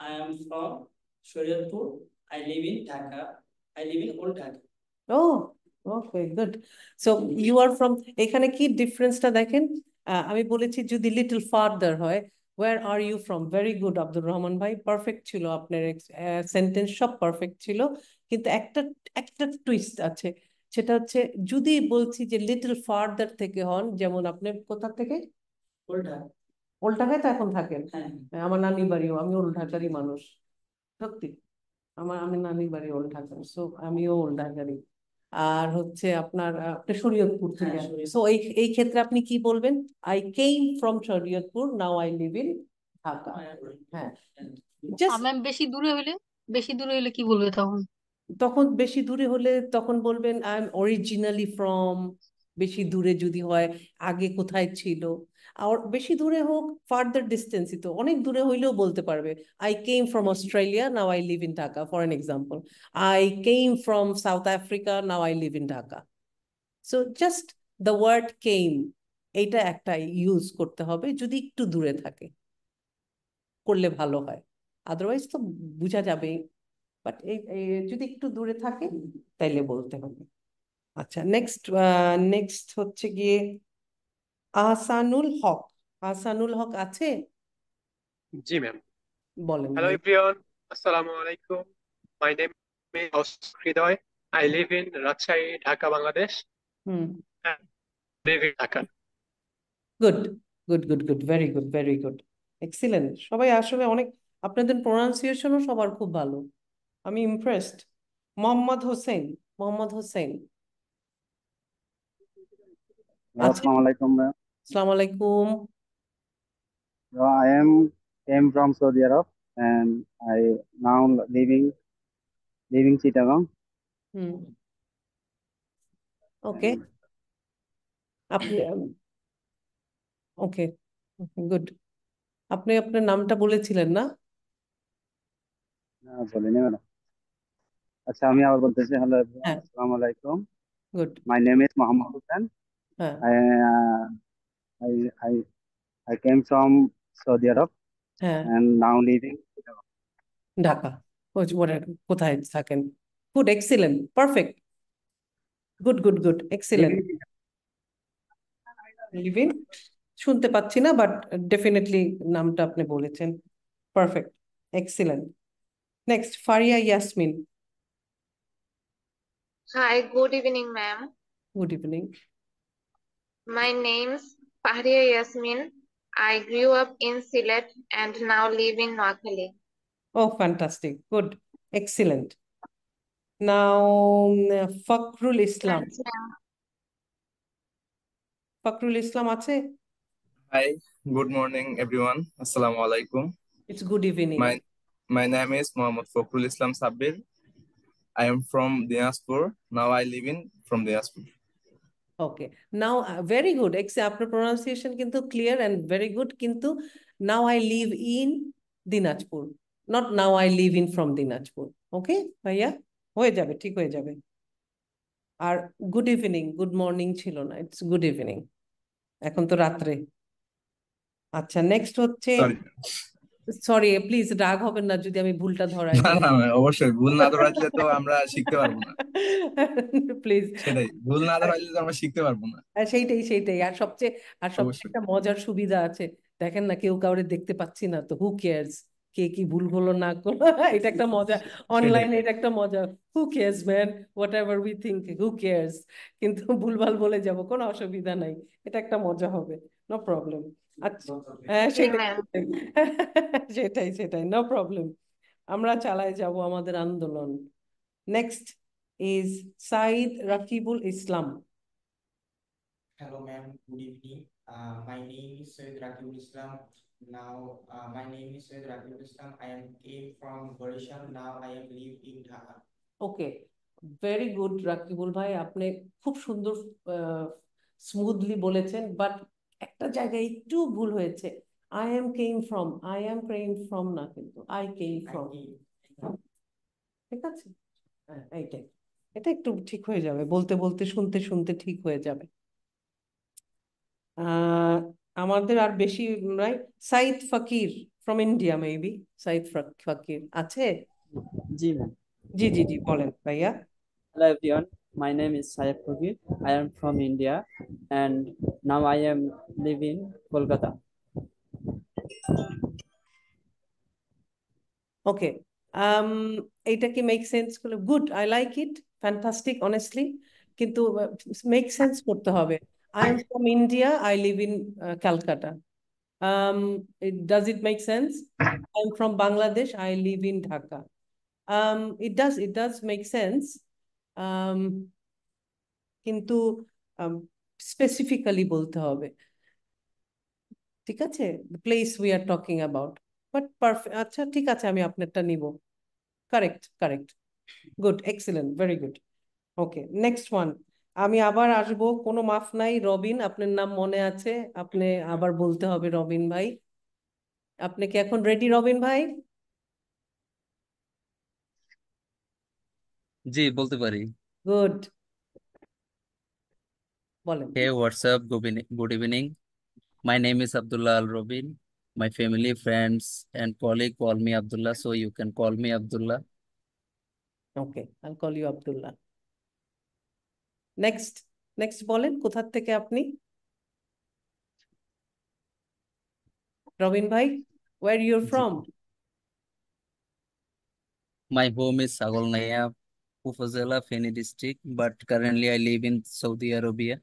I am from Shuriapur. I live in Dhaka. I live in Old Dhaka. Oh, okay, good. So you are from, এখানে কি ডিফারেন্সটা দেখেন আমি বলেছি যদি little further হয় where are you from very good Abdur Rahman ভাই perfect ছিল আপনার সেন্টেন্স সব পারফেক্ট ছিল কিন্তু একটা একটা টুইস্ট আছে সেটা হচ্ছে যদি বলছি যে লিটল ফার্দার থেকে হন যেমন আপনি কোথা থেকে ওল্ড ঢাকায় তো এখন থাকেন হ্যাঁ। আমার নানির বাড়িও আমি ওল্ড ঢাকারই মানুষ সত্যি আমার আমি নানির বাড়ি ওল্ড ঢাকা সো আমিও ওল্ড ঢাকারই আর হচ্ছে আপনার আপনি শরীয়তপুর থেকে হ্যাঁ, সো এই এই ক্ষেত্রে আপনি কি বলবেন I came from Shariatpur now I live in Dhaka হ্যাঁ ম্যাম হ্যাঁ। বেশি দূরে হলে বেশি দূরে হলে কি বলবে তখন তখন বেশি দূরে হলে তখন বলবেন আই এম অরিজিনালি ফ্রম বেশি দূরে যদি হয় আগে কোথায় ছিল আর বেশি দূরে হোক ফার্দার ডিস্টেন্সই তো অনেক দূরে হইলেও বলতে পারবে I came from Australia now I live in Dhaka for an example I came from South Africa now I live in Dhaka so just the word came এইটা একটা ইউজ করতে হবে যদি একটু দূরে থাকে করলে ভালো হয় আদারওয়াইজ তো বোঝা যাবে বাট যদি একটু দূরে থাকে তাইলে বলতে হবে আচ্ছা নেক্সট নেক্সট হচ্ছে গিয়ে আহসানুল হক আহসানুল হক আছে জি ম্যাম বলেন হ্যালো এভরিওয়ান আসসালামু আলাইকুম my name Hridoy I live in Rajshahi Dhaka Bangladesh hmm Dhaka good good good good very good very good excellent সবাই আসলে অনেক আপনাদের প্রোনাউন্সিয়েশনও সবার খুব ভালো আমি ইমপ্রেসড মোহাম্মদ হোসেন মোহাম্মদ হোসেন আসসালামু আলাইকুম ma'am I am came from Saudi Arab and I now living living Chittagong okay আপনি ওকে গুড আপনি আপনার নামটা বলেছিলেন না ম্যাডাম আচ্ছা আমি আবার বলতেছি হ্যালো আসসালামু আলাইকুম good my name is Mohammad হ্যাঁ I I I came from Saudi Arab হ্যাঁ and now living. ঢাকা কোচ- কোথায় থাকেন good excellent perfect good good good excellent living- শুনতে পাচ্ছি না বাট ডেফিনেটলি নামটা আপনি বলেছেন perfect excellent next Faria Yasmin Hi, good evening, ma'am. Good evening My name's Fahriya Yasmin. I grew up in Sylhet and now live in Noakhali. Oh, fantastic. Good. Excellent. Now, Fakrul Islam. Fakrul Islam Ache. Hi. Good morning, everyone. Assalamu alaikum. It's good evening. My, my name is Muhammad Fakrul Islam Sabir. I am from Dinaspur. Now I live in from Dinaspur. Okay now very good এক্স আপনার pronunciation কিন্তু clear and very good কিন্তু now I live in Dinajpur not now I live in from Dinajpur okay ভাইয়া হয়ে যাবে ঠিক হয়ে যাবে আর গুড ইভিনিং গুড মর্নিং ছিল না ইটস গুড ইভিনিং এখন তো রাত্রে আচ্ছা নেক্সট হচ্ছে সরি প্লিজ রাগ হবেন না যদি আমি ভুলটা ধরাই না না অবশ্যই ভুল না ধরাইলে তো আমরা শিখতে পারবো না প্লিজ সেটাই ভুল না ধরাইলে তো আমরা শিখতে পারবো না হ্যাঁ, সেইটাই সেইটাই আর সবচেয়ে আর সবচেয়ে একটা মজার সুবিধা আছে দেখেন না কেউ কাউরে দেখতে পাচ্ছি না তো হু কেয়ার্স কে কি ভুল হলো না করলো এটা একটা মজা অনলাইনে এটা একটা মজা who cares man whatever we think who cares কিন্তু ভুলভাল বলে যাব কোনো অসুবিধা নাই এটা একটা মজা হবে নো প্রবলেম আচ্ছা। হ্যাঁ, সেটাই সেটাই সেটাই নো প্রবলেম আমরা চালাই যাব আমাদের আন্দোলন next is Saeed Rakibul Islam hello ma'am good evening my name is Syed Rakibul Islam now my name is Syed Rakibul Islam I am came from Barisal now I am live in Dhaka okay very good Rakibul ভাই আপনি খুব সুন্দর স্মুথলি বলেছেন বাট একটা জায়গায় একটু ভুল হয়েছে I am came from I am came from না কিন্তু আই কেইম ফ্রম ঠিক আছে এইটাই এটা একটু ঠিক হয়ে যাবে বলতে বলতে শুনতে শুনতে ঠিক হয়ে যাবে আমাদের আর বেশি right Saeed Fakir from India maybe Saeed Fakir আছে জি জি জি জি বলেন ভাইয়া hello everyone My name is Sayab Kogi. I am from India and now I am living in Kolkata. Okay. Um, এটা কি মেক সেন্স করলো good I like it fantastic honestly কিন্তু মেক সেন্স করতে হবে I am from uh, I um, it, does it make sense i'm from bangladesh i live in dhaka um, it does it does make sense কিন্তু specifically বলতে হবে ঠিক আছে place we are talking about but perfect আচ্ছা ঠিক আছে আমি আপনারটা নিব correct correct good excellent very good okay next one আমি আবার আসব কোনো মাফ নাই রবিন আপনার নাম মনে আছে আপনি আবার বলতে হবে রবিন ভাই আপনি কি এখন রেডি রবিন ভাই জি বলতে পারি গুড বলেন hey what's up good evening my name is Abdullah Al Robin my family friends and colleague call me Abdullah so you can call me Abdullah okay I call you Abdullah next next বলেন কোথা থেকে আপনি রবিন ভাই where you from my home is Chhagalnaiya Fufuzela Feni district, but currently I live in Saudi Arabia.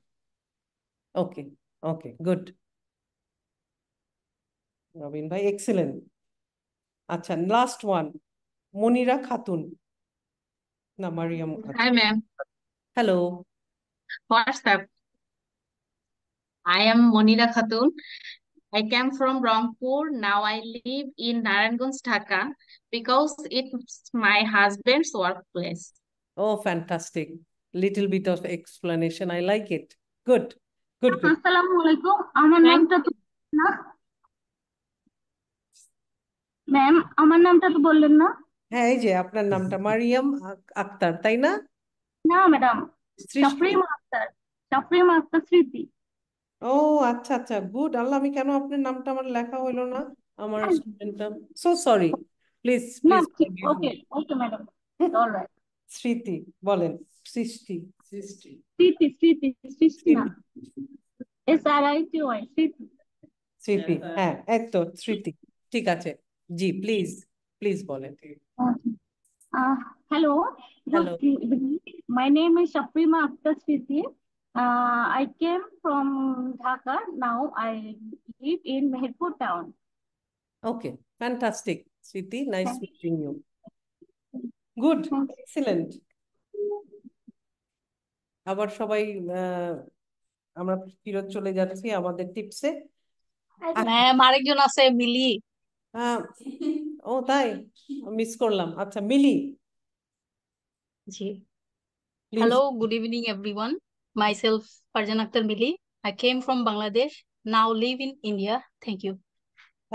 Okay, okay, good. Robin Bhai, excellent. Achha, last one, Monira Khatun. Na Mariam Khatun. Hi, ma'am. Hello. What's up? I am Monira Khatun. I came from Rangpur. Now I live in Narangun, Dhaka, because it's my husband's workplace. Oh, fantastic. Little bit of explanation. I like it. Good. Good. good. Assalamu alaikum. আমার নামটা তো না ma'am আমার নামটা তো বললেন না হ্যাঁ এই যে আপনার নামটা মারিয়াম আক্তার তাই না না ম্যাডাম সাফরিমা আক্তার সাফরিমা আক্তার স্মৃতি ও আচ্ছা আচ্ছা গুড আল্লাহ আমি কেন আপনার নামটা আমার লেখা হলো না আমার স্টুডেন্টটা so sorry please please okay okay madam alright Smriti বলেন সৃষ্টি সৃষ্টি স্মৃতি সৃষ্টি না এস আই স্মৃতি হ্যাঁ এক তো স্মৃতি ঠিক আছে জি প্লিজ প্লিজ বলেন hello hello my name is Akter Smriti Uh, I came from Dhaka. Now I live in Meherpur town. Okay, fantastic, Sweetie. Nice you. Good excellent আবার সবাই আমরা ফিরত চলে যাচ্ছি আমাদের টিপসে আরেকজন আছে মিলি ও তাই মিস করলাম আচ্ছা মিলি জি hello good evening everyone myself Farzan Mili I came Bangladesh now live in India thank you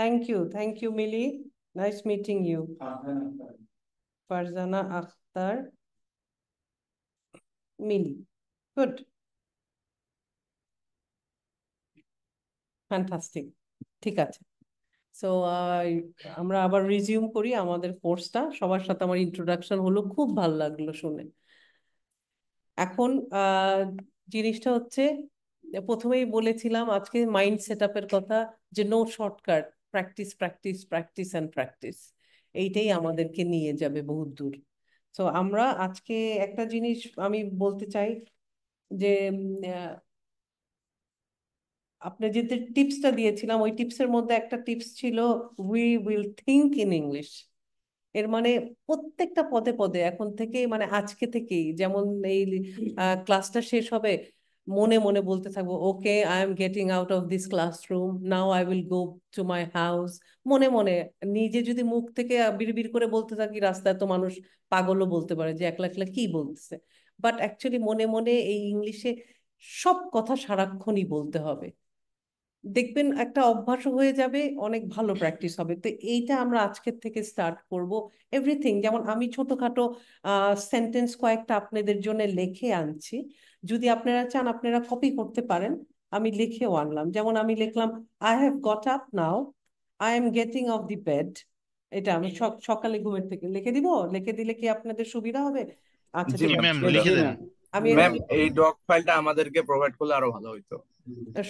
thank you thank you Mili nice meeting you Farzana Akhtar Mili good fantastic ঠিক আছে সো আমরা আবার রিজিউম করি আমাদের কোর্সটা সবার সাথে আমার ইন্ট্রোডাকশন হলো খুব ভাল লাগলো শুনে এখন জিনিসটা হচ্ছে প্রথমেই বলেছিলাম আজকে মাইন্ড সেট আপের কথা যে no shortcut practice practice practice and practice এইটাই আমাদেরকে নিয়ে যাবে বহুত দূর তো আমরা আজকে একটা জিনিস আমি বলতে চাই যে আপনি যে টিপসটা দিয়েছিলাম ওই টিপসের মধ্যে একটা টিপস ছিল we will think in English এর মানে প্রত্যেকটা পদে পদে এখন থেকে মানে আজকে থেকেই যেমন এই ক্লাসটা শেষ হবে মনে মনে বলতে থাকবো okay I am getting out of this classroom now I will go to my house মনে মনে নিজে যদি মুখ থেকে বিড়বিড় করে বলতে থাকি রাস্তায় তো মানুষ পাগলও বলতে পারে যে একলা একলা কি বলতেছে বাট অ্যাকচুয়ালি মনে মনে এই ইংলিশে সব কথা সারাক্ষণই বলতে হবে দেখবেন একটা অভ্যাস হয়ে যাবে অনেক ভালো প্র্যাকটিস হবে তো এইটা আমরা আজকের থেকে স্টার্ট করব এভরিথিং যেমন আমি ছোটখাটো সেন্টেন্স কয়েকটা আপনাদের জন্য লেখে আনছি যদি আপনারা চান আপনারা কপি করতে পারেন আমি লিখেও আনলাম যেমন আমি লিখলাম I have got up now I am getting off the bed এটা আমি সকালে ঘুমের থেকে লিখে দিব লিখে দিলে কি আপনাদের সুবিধা হবে আচ্ছা আমি এই ডক ফাইলটা আমাদেরকে প্রোভাইড করলে আরো ভালো হতো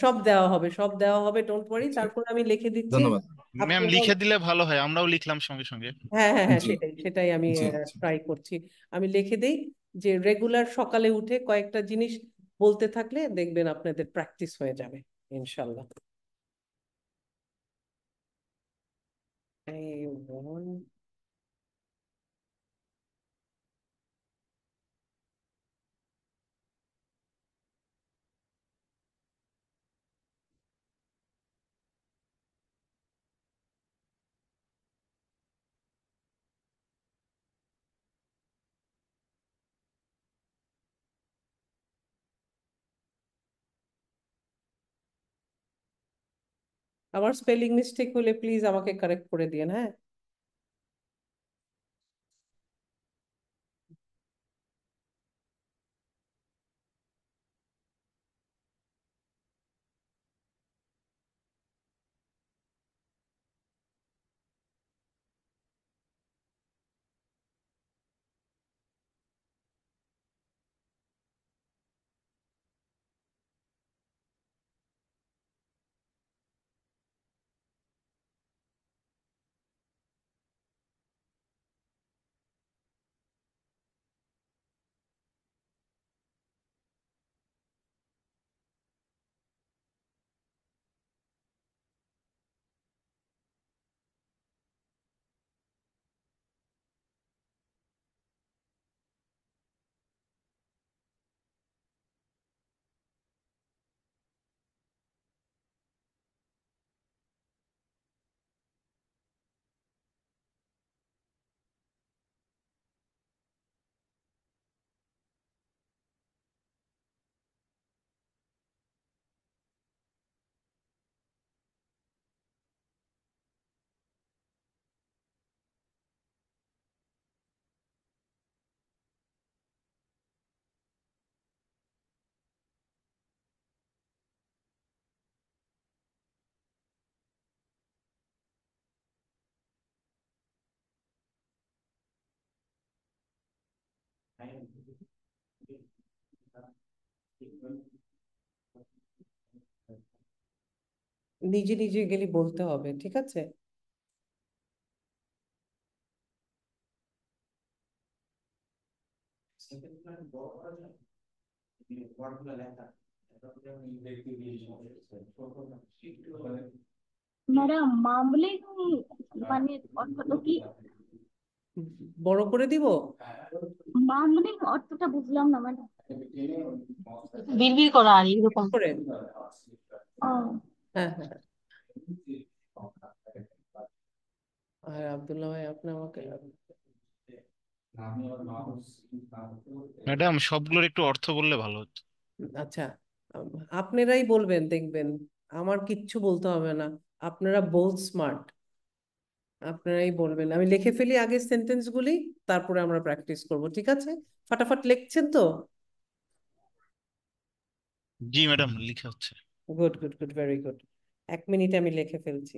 সব দেওয়া হবে সব দেওয়া হবে ডোন্ট ওয়ারি তারপর আমি লিখে দিচ্ছি ধন্যবাদ ম্যাম লিখে দিলে ভালো হয় আমরাও লিখলাম সঙ্গে সঙ্গে হ্যাঁ হ্যাঁ হ্যাঁ সেটাই সেটাই আমি ট্রাই করছি আমি লিখে দেই যে রেগুলার সকালে উঠে কয়েকটা জিনিস বলতে থাকলে দেখবেন আপনাদের প্র্যাকটিস হয়ে যাবে ইনশাল্লাহ আমার স্পেলিং মিস্টেক হলে প্লিজ আমাকে কারেক্ট করে দিয়েন হ্যাঁ নিজে নিজে গেলে বলতে হবে ঠিক আছে মানে অর্থ কি বড় করে দিব মানে অর্থটা বুঝলাম না মানে বিড়বিড় করা আর এরকম করে হ্যাঁ, হ্যাঁ, হ্যাঁ। আর আব্দুল্লাহ ভাই আপনি আমাকে ম্যাডাম সবগুলোর একটু অর্থ বললে ভালো হতো আচ্ছা আপনারাই বলবেন দেখবেন আমার কিচ্ছু বলতে হবে না আপনারা বোথ স্মার্ট আপনারাই বলবেন আমি লিখে ফেলি আগে সেন্টেন্স গুলি তারপরে আমরা প্র্যাকটিস করব ঠিক আছে ফটাফট লিখছেন তো জি ম্যাডাম লিখা হচ্ছে good good good very good এক মিনিট আমি লিখে ফেলছি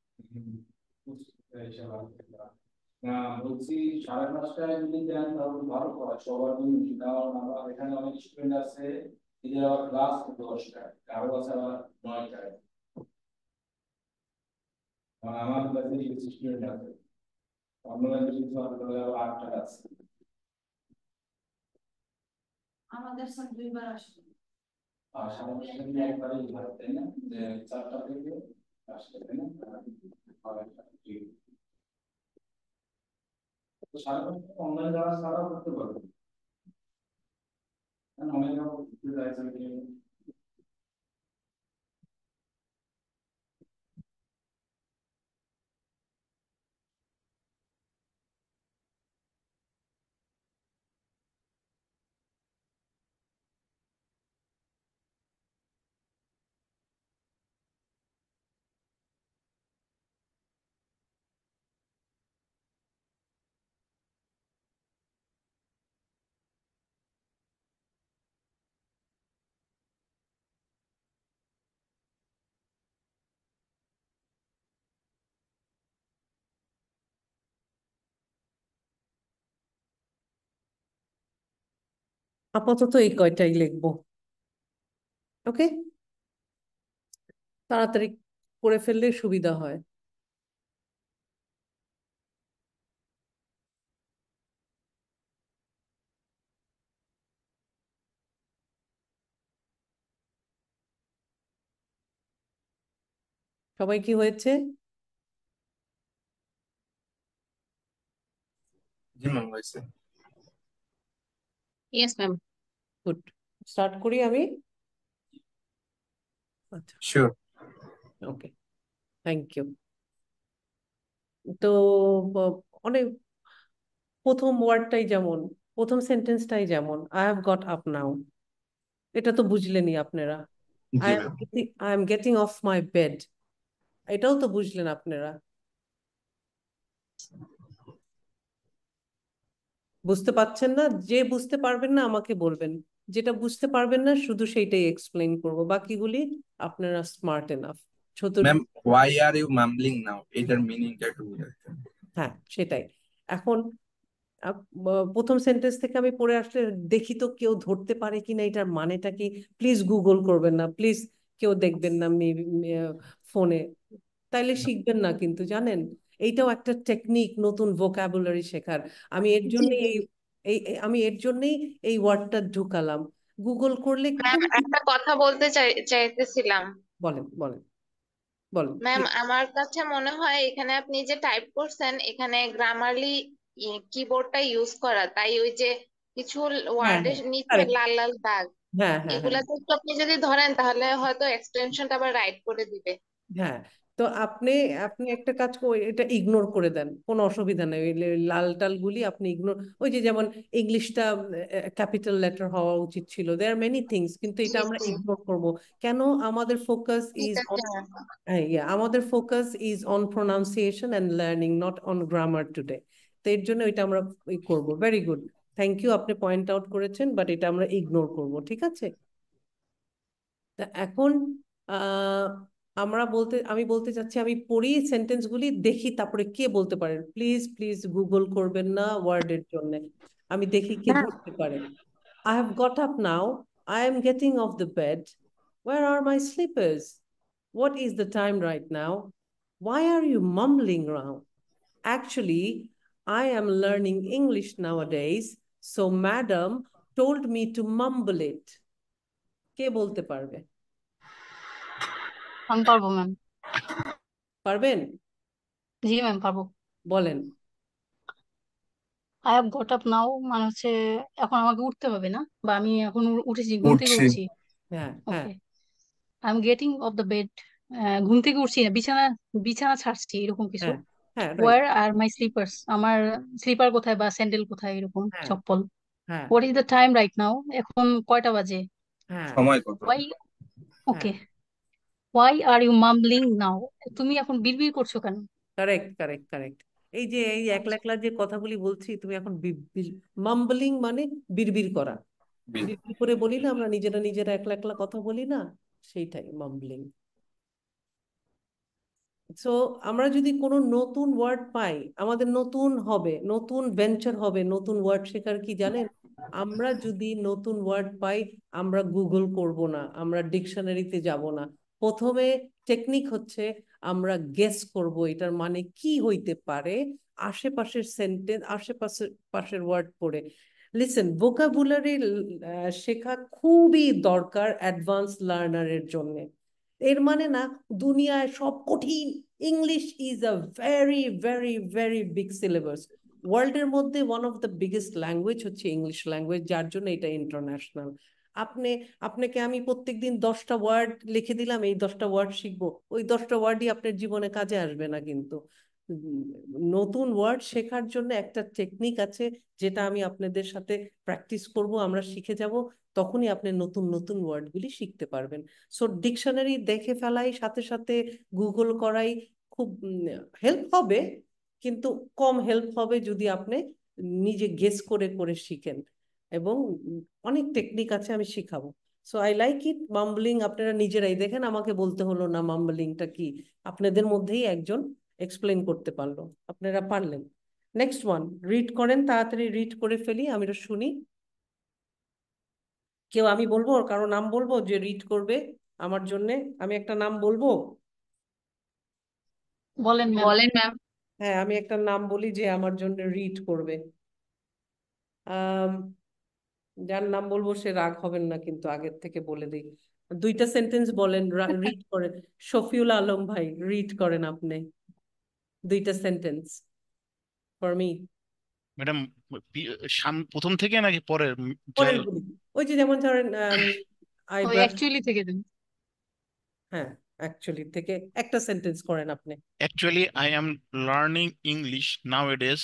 হ্যাঁ, বলছি সাড়ে পাঁচটায় যদি দেন তাহলে ভালো করা সবার জন্য কারণ আমার এখানে অনেক স্টুডেন্ট আছে এদের আবার ক্লাস দশটায় কারো আছে আবার নয়টায় আমার কাছে কিছু স্টুডেন্ট আছে অন্য কাছে কিছু আবার আটটায় আছে আমাদের স্যার দুইবার আসবে আর সাড়ে পাঁচটা একবারই ভাত তাই না চারটা থেকে তো সারা বছর অনলাইন যারা সারা করতে পারবে অনলাইন যারা করতে চাইছেন আপাতত এই কয়টাই লিখবো ওকে তাড়াতাড়ি করে ফেললে সুবিধা হয় সবাই কি হয়েছে জি হয়েছে ইয়েস ম্যাম গুড স্টার্ট করি আমি আচ্ছা শিওর ওকে থ্যাংক ইউ তো অনেক প্রথম ওয়ার্ডটাই যেমন প্রথম সেন্টেন্সটাই যেমন I have got up now এটা তো বুঝলেনই আপনারা I am getting off my bed এটাও তো বুঝলেন আপনারা বুঝতে পাচ্ছেন না যে বুঝতে পারবেন না আমাকে বলবেন যেটা বুঝতে পারবেন না শুধু সেইটাই এক্সপ্লেইন করব বাকিগুলি আপনারা স্মার্ট এনাফ ছোট ma'am why are you mumbling now এটার মিনিংটা একটু হ্যাঁ সেটাই এখন প্রথম সেন্টেন্স থেকে আমি পড়ে আসলে দেখি তো কেউ ধরতে পারে কি না এটার মানেটা কি প্লিজ গুগল করবেন না প্লিজ কেউ দেখবেন না ফোনে তাইলে শিখবেন না কিন্তু জানেন এইটাও একটা টেকনিক নতুন ভোকাবুলারি শেখার আমি এর জন্যই এই এই আমি এর জন্যই এই ওয়ার্ডটা ঢুকালাম গুগল করলে একটা কথা বলতে চাইতেছিলাম বলেন বলেন বলেন ম্যাম আমার কাছে মনে হয় এখানে আপনি যে টাইপ করছেন এখানে গ্রামারলি কিবোর্ডটা ইউজ করা তাই ওই যে কিছু ওয়ার্ডের হ্যাঁ, হ্যাঁ, নিচে লাল লাল দাগ হ্যাঁ, হ্যাঁ হ্যাঁ এগুলাতে একটু আপনি যদি ধরেন তাহলে হয়তো এক্সটেনশনটা আবার রাইট করে দিবে হ্যাঁ তো আপনি আপনি একটা কাজ এটা ইগনোর করে দেন কোনো অসুবিধা নেই লাল টাল গুলি আপনি ইগনোর ওই যে যেমন ইংলিশটা ক্যাপিটাল লেটার হওয়া উচিত ছিল দে আর মেনি থিংস কিন্তু এটা আমরা ইগনোর করব কেন আমাদের ফোকাস হ্যাঁ, ইজ আমাদের focus is on pronunciation and learning not on grammar today তো এর জন্য এটা আমরা করব ভেরি গুড থ্যাংক ইউ আপনি পয়েন্ট আউট করেছেন বাট এটা আমরা ইগনোর করব ঠিক আছে তা এখন আমরা বলতে আমি বলতে চাচ্ছি আমি পড়ি সেন্টেন্সগুলি দেখি তারপরে কে বলতে পারেন প্লিজ প্লিজ গুগল করবেন না ওয়ার্ডের জন্য আমি দেখি কে বলতে পারে I have got up now I am getting off the bed where are my slippers what is the time right now why are you mumbling around? Actually, I am learning English nowadays, so madam told me to mumble it. কে বলতে পারবে আমি পারবো ma'am পারবেন জি ma'am পারবো বলেন I have got up now মানে হচ্ছে এখন আমাকে উঠতে হবে না বা আমি এখন উঠেছি ঘুম থেকে উঠছি okay I am getting off the bed ঘুম থেকে উঠছি না বিছানা বিছানা ছাড়ছি এরকম কিছু ওয়ার আর মাই স্লিপার্স আমার স্লিপার কোথায় বা স্যান্ডেল কোথায় এরকম হ্যাঁ। চপ্পল what is the time right now এখন কয়টা বাজে হ্যাঁ সময় কত ওকে হোয়াই আর ইউ মামলিং নাও তুমি এখন বিড়বিড় করছো কেন কারেক্ট কারেক্ট কারেক্ট এই যে এই একলা একলা যে কথাগুলি বলছি তুমি এখন মাম্বলিং মানে বিড়বিড় করা বিড়বিড় করে বলি না আমরা নিজেরা নিজেরা একলা একলা কথা বলি না সেইটাই মাম্বলিং সো আমরা যদি কোনো নতুন ওয়ার্ড পাই আমাদের নতুন হবে নতুন ভেঞ্চার হবে নতুন ওয়ার্ড শেখার কি জানেন আমরা যদি নতুন ওয়ার্ড পাই আমরা গুগল করব না আমরা ডিকশনারিতে যাব না প্রথমে টেকনিক হচ্ছে আমরা গেস করব এটার মানে কি হইতে পারে আশেপাশের সেন্টেন্স আশেপাশে পাশের ওয়ার্ড পড়ে লিসেন ভোকাবুলারি শেখা খুবই দরকার অ্যাডভান্স লার্নারের জন্য এর মানে না দুনিয়ায় সব কঠিন English is a very very very big syllabus ওয়ার্ল্ডের মধ্যে one of the biggest language হচ্ছে ইংলিশ ল্যাঙ্গুয়েজ যার জন্য এটা ইন্টারন্যাশনাল আপনি আপনাকে আমি প্রত্যেক দিন দশটা ওয়ার্ড লিখে দিলাম এই দশটা ওয়ার্ড শিখবো ওই দশটা ওয়ার্ডই আপনার জীবনে কাজে আসবে না কিন্তু নতুন ওয়ার্ড শেখার জন্য একটা টেকনিক আছে যেটা আমি আপনাদের সাথে প্র্যাকটিস করব আমরা শিখে যাব তখনই আপনি নতুন নতুন ওয়ার্ডগুলি শিখতে পারবেন সো ডিকশনারি দেখে ফেলাই সাথে সাথে গুগল করাই খুব হেল্প হবে কিন্তু কম হেল্প হবে যদি আপনি নিজে গেস করে করে শিখেন এবং অনেক টেকনিক আছে আমি শিখাবো so I like it mumbling আপনারা নিজেরাই দেখেন আমাকে বলতে হলো না মাম্বলিংটা কি আপনাদের মধ্যেই একজন এক্সপ্লেন করতে পারলো আপনারা পারলেন নেক্সট ওয়ান রিড করেন তাড়াতাড়ি রিড করে ফেলি আমি তো শুনি কেউ আমি বলবো কারো নাম বলবো যে রিড করবে আমার জন্যে আমি একটা নাম বলবো বলেন বলেন ম্যাম হ্যাঁ আমি একটা নাম বলি যে আমার জন্য রিড করবে যার নাম বলবো সে রাগ হবেন না কিন্তু আগের থেকে বলে দিই দুইটা সেন্টেন্স বলেন রিড করেন শফিউল আলম ভাই রিড করেন আপনি দুইটা সেন্টেন্স ফর মি ম্যাডাম প্রথম থেকে নাকি পরের ওই যে যেমন ধরেন আই অ্যাকচুয়ালি থেকে দিন হ্যাঁ অ্যাকচুয়ালি থেকে একটা সেন্টেন্স করেন আপনি actually I am learning English now it is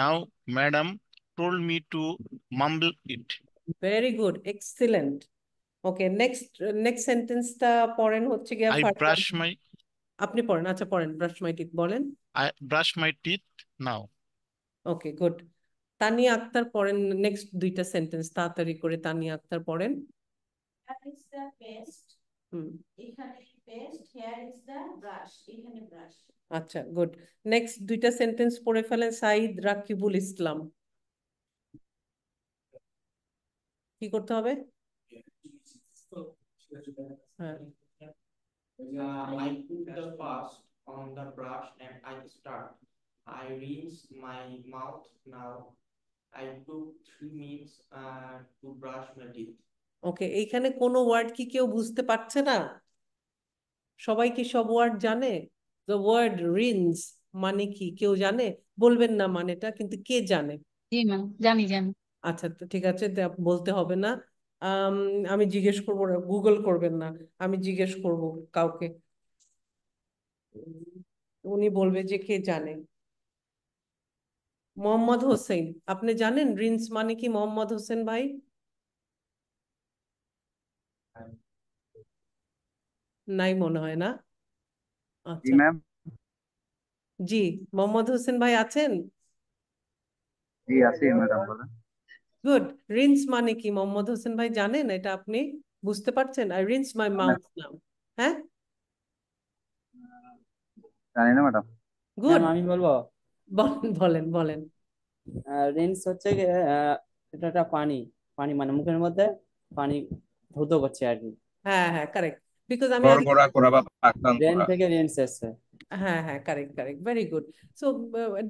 now madam told me to mumble it. Very good. Excellent. Okay, next next sentence টা পড়েন হচ্ছে গিয়া I brush my আপনি পড়েন আচ্ছা পড়েন brush my teeth বলেন I brush my teeth now. Okay, good. Tania Akter পড়েন নেক্সট দুইটা সেন্টেন্স তাড়াতাড়ি করে তানিয়া আক্তার পড়েন That is the paste. হুম এখানে paste here is the brush এখানে ব্রাশ আচ্ছা গুড নেক্সট দুইটা সেন্টেন্স পড়ে ফেলেন সাইদ রাকিবুল ইসলাম কি করতে হবে ওকে হ্যাঁ। এইখানে কোনো ওয়ার্ড কি কেউ বুঝতে পারছে না সবাই কি সব ওয়ার্ড জানে দ্য ওয়ার্ড রিন্স মানে কি কেউ জানে বলবেন না মানেটা কিন্তু কে জানে জানি জানি আচ্ছা ঠিক আছে বলতে হবে না আমি জিজ্ঞেস করবো গুগল করবেন না আমি জিজ্ঞেস করব কাউকে উনি বলবে যে কে জানে মোহাম্মদ হোসেন আপনি জানেন রিন্স মানে কি মোহাম্মদ হোসেন ভাই নাই মনে হয় না আচ্ছা জি মোহাম্মদ হোসেন ভাই আছেন জি আছি ম্যাডাম বলেন গুড রিন্স মানে কি মোহাম্মদ হোসেন ভাই জানেন এটা আপনি বুঝতে পারছেন I rinse my mouth now হ্যাঁ জানি না ম্যাডাম গুড হ্যাঁ, আমি বলবো বলেন বলেন রিন্স হচ্ছে এটা একটা পানি পানি মানে মুখের মধ্যে পানি ধুতো করছে আর কি হ্যাঁ হ্যাঁ কারেক্ট বিকজ আমি ড্রেন থেকে রিন্স এসছে হ্যাঁ হ্যাঁ correct correct very good so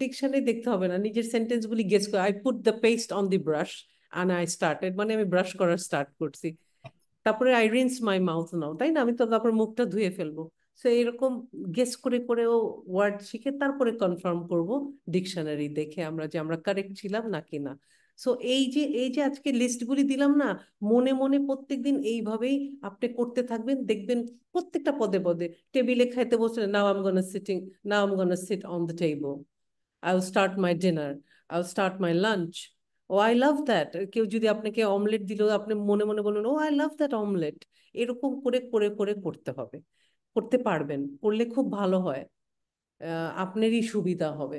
dictionary দেখতে হবে না নিজের সেন্টেন্সগুলি গেস করে I put the paste on the brush and I started মানে আমি ব্রাশ করা স্টার্ট করছি তারপরে I rinse my mouth now তাই না আমি তো তারপর মুখটা ধুয়ে ফেলবো সো এরকম গেস করে করেও ওয়ার্ড শিখে তারপরে কনফার্ম করব ডিকশনারি দেখে আমরা যে আমরা কারেক্ট ছিলাম নাকি না সো এই যে এই যে আজকে লিস্টগুলি দিলাম না মনে মনে প্রত্যেক দিন এইভাবেই আপনি করতে থাকবেন দেখবেন প্রত্যেকটা পদে পদে টেবিলে খাইতে বসে now I'm gonna sitting now I'm gonna sit on the table I will start my dinner I will start my lunch oh I love that কেউ যদি আপনাকে অমলেট দিল আপনি মনে মনে বললেন oh I love that omelette এরকম করে করে করে করতে হবে করতে পারবেন করলে খুব ভালো হয় আপনারই সুবিধা হবে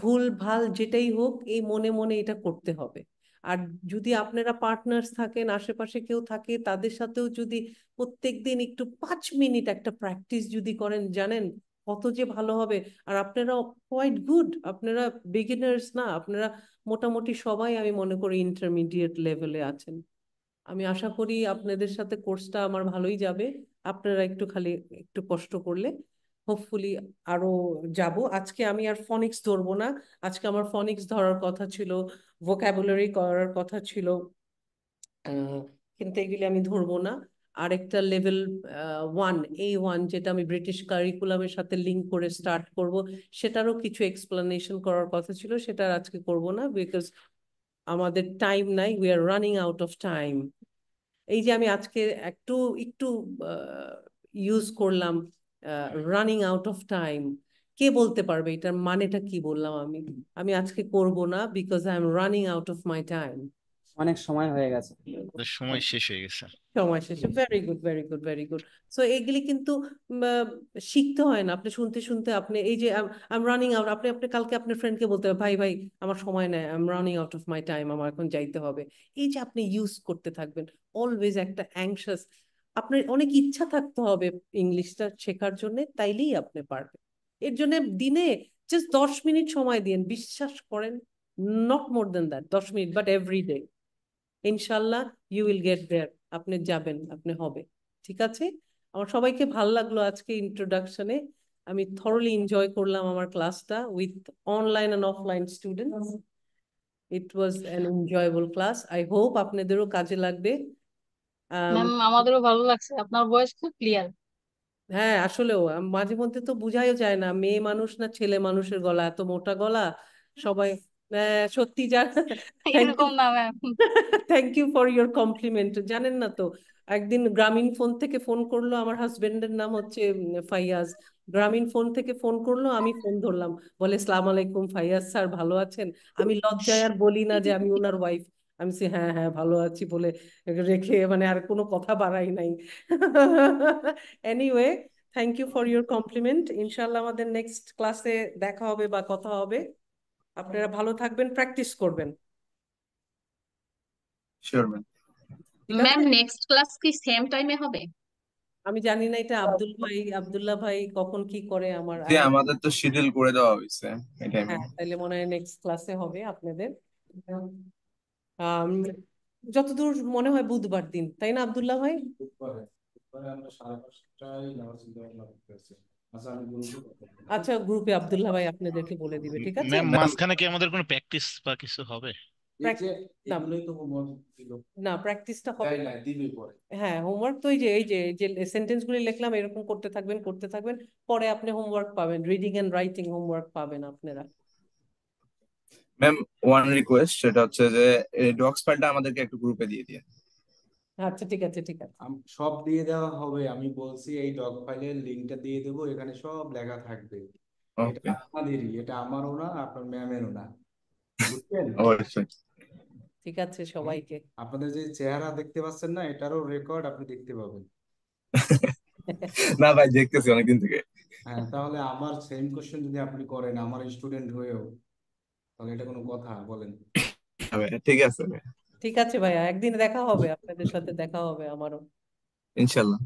ভুল ভাল যেটাই হোক এই মনে মনে এটা করতে হবে আর যদি আপনারা পার্টনার্স থাকেন আশেপাশে কেউ থাকে তাদের সাথেও যদি প্রত্যেক দিন একটু পাঁচ মিনিট একটা প্র্যাকটিস যদি করেন জানেন কত যে ভালো হবে আর আপনারা কোয়াইট গুড আপনারা বিগিনার্স না আপনারা মোটামুটি সবাই আমি মনে করি ইন্টারমিডিয়েট লেভেলে আছেন আমি আশা করি আপনাদের সাথে কোর্সটা আমার ভালোই যাবে আপনারা একটু খালি একটু কষ্ট করলে হোপফুলি আরো যাব আজকে আমি আর ফনিক্স ধরবো না আজকে আমার ফনিক্স ধরার কথা ছিল ভোকাবুলারি করার কথা ছিল কিন্তু এগুলি আমি ধরবো না আরেকটা লেভেল ওয়ান এ ওয়ান যেটা আমি ব্রিটিশ কারিকুলামের সাথে লিঙ্ক করে স্টার্ট করব সেটারও কিছু এক্সপ্লানেশন করার কথা ছিল সেটা আজকে করব না বিকজ আমাদের টাইম নাই we are running out of time এই যে আমি আজকে একটু একটু ইউজ করলাম রানিং আউট অফ টাইম কে বলতে পারবে এটার মানেটা কি বললাম আমি আমি আজকে করব না because I am running out of my time অনেক সময় হয়ে গেছে সময় শেষ হয়ে গেছে সময় শেষ very good very good very good so এগুলি কিন্তু শিখতে হয় না আপনি শুনতে শুনতে আপনি এই যে আই এম রানিং আউট আপনি আপনি কালকে আপনার ফ্রেন্ডকে বলতে হবে ভাই ভাই আমার সময় নাই I am running out of my time আমার এখন যাইতে হবে এই যে আপনি ইউজ করতে থাকবেন অলওয়েজ একটা অ্যাংশাস আপনার অনেক ইচ্ছা থাকতে হবে ইংলিশটা শেখার জন্য তাইলেই আপনি পারবেন এর জন্য দিনে জাস্ট দশ মিনিট সময় দিন বিশ্বাস করেন নট মোর দেন দ্যাট দশ মিনিট বাট এভরি ডে ইনশাল্লাহ ইউ উইল গেট দেয়ার আপনি যাবেন আপনি হবে ঠিক আছে আমার সবাইকে ভাল লাগলো আজকে ইন্ট্রোডাকশনে আমি থরলি এনজয় করলাম আমার ক্লাসটা with online and offline student it was an enjoyable class I hope আপনাদেরও কাজে লাগবে Um, আমাদেরও ভালো লাগছে আপনার বয়স খুব ক্লিয়ার হ্যাঁ আসলেও মাঝে মধ্যে তো বুঝাইও যায় না মেয়ে মানুষ না ছেলে মানুষের গলা এত মোটা গলা সবাই সত্যি যা এরকম না ma'am thank you for your compliment জানেন না তো একদিন গ্রামীণ ফোন থেকে ফোন করলো আমার হাজবেন্ডের নাম হচ্ছে ফাইয়াজ গ্রামীণ ফোন থেকে ফোন করলো আমি ফোন ধরলাম বলে সালাম আলাইকুম ফাইয়াজ স্যার ভালো আছেন আমি লজ্জায় আর বলি না যে আমি ওনার ওয়াইফ আমি সে হ্যাঁ হ্যাঁ ভালো আছি বলে রেখে মানে আর কোনো কথা বাড়াই নাই anyway thank you for your compliment ইনশাল্লাহ আমাদের নেক্সট ক্লাসে দেখা হবে বা কথা হবে আপনারা ভালো থাকবেন প্র্যাকটিস করবেন নেক্সট ক্লাস কি সেম হবে আমি জানি না এটা আব্দুল ভাই আব্দুল্লাহ ভাই কখন কি করে আমার আমাদের তো শিডিউল করে দেওয়া হয়েছে হ্যাঁ তাহলে মনে হয় নেক্সট ক্লাসে হবে আপনাদের যতদূর মনে হয় বুধবার দিন তাই না আবদুল্লাহ ভাই আচ্ছা গ্রুপে আচ্ছা, আবদুল্লাহ ভাই আপনাদেরকে বলে দিবে ঠিক আছে মাঝখানে কি আমাদের কোনো প্র্যাকটিস বা কিছু হবে না হ্যাঁ হোমওয়ার্ক তো যে এই যে যে সেন্টেন্স গুলি লিখলাম এরকম করতে থাকবেন করতে থাকবেন পরে আপনি হোমওয়ার্ক পাবেন রিডিং এন্ড রাইটিং হোমওয়ার্ক পাবেন আপনারা ম্যাম ওয়ান রিকোয়েস্ট সেটা হচ্ছে যে ডগস ফাইলটা আমাদেরকে একটু গ্রুপে দিয়ে দিন আচ্ছা ঠিক আছে ঠিক আছে সব দিয়ে দেওয়া হবে আমি বলছি এই ডগ ফাইলের লিংকটা দিয়ে দেবো এখানে সব লেখা থাকবে আমাদেরই এটা আমারও না আপনার ম্যামেরও না অবশ্যই ঠিক আছে সবাইকে আপনাদের যে চেহারা দেখতে পাচ্ছেন না এটারও রেকর্ড আপনি দেখতে পাবেন না ভাই দেখতেছি অনেকদিন থেকে হ্যাঁ তাহলে আমার সেম কোশ্চেন যদি আপনি করেন আমার স্টুডেন্ট হয়েও তাহলে এটা কোনো কথা বলেন ঠিক আছে ঠিক আছে ভাইয়া একদিন দেখা হবে আপনাদের সাথে দেখা হবে আমারও ইনশাল্লাহ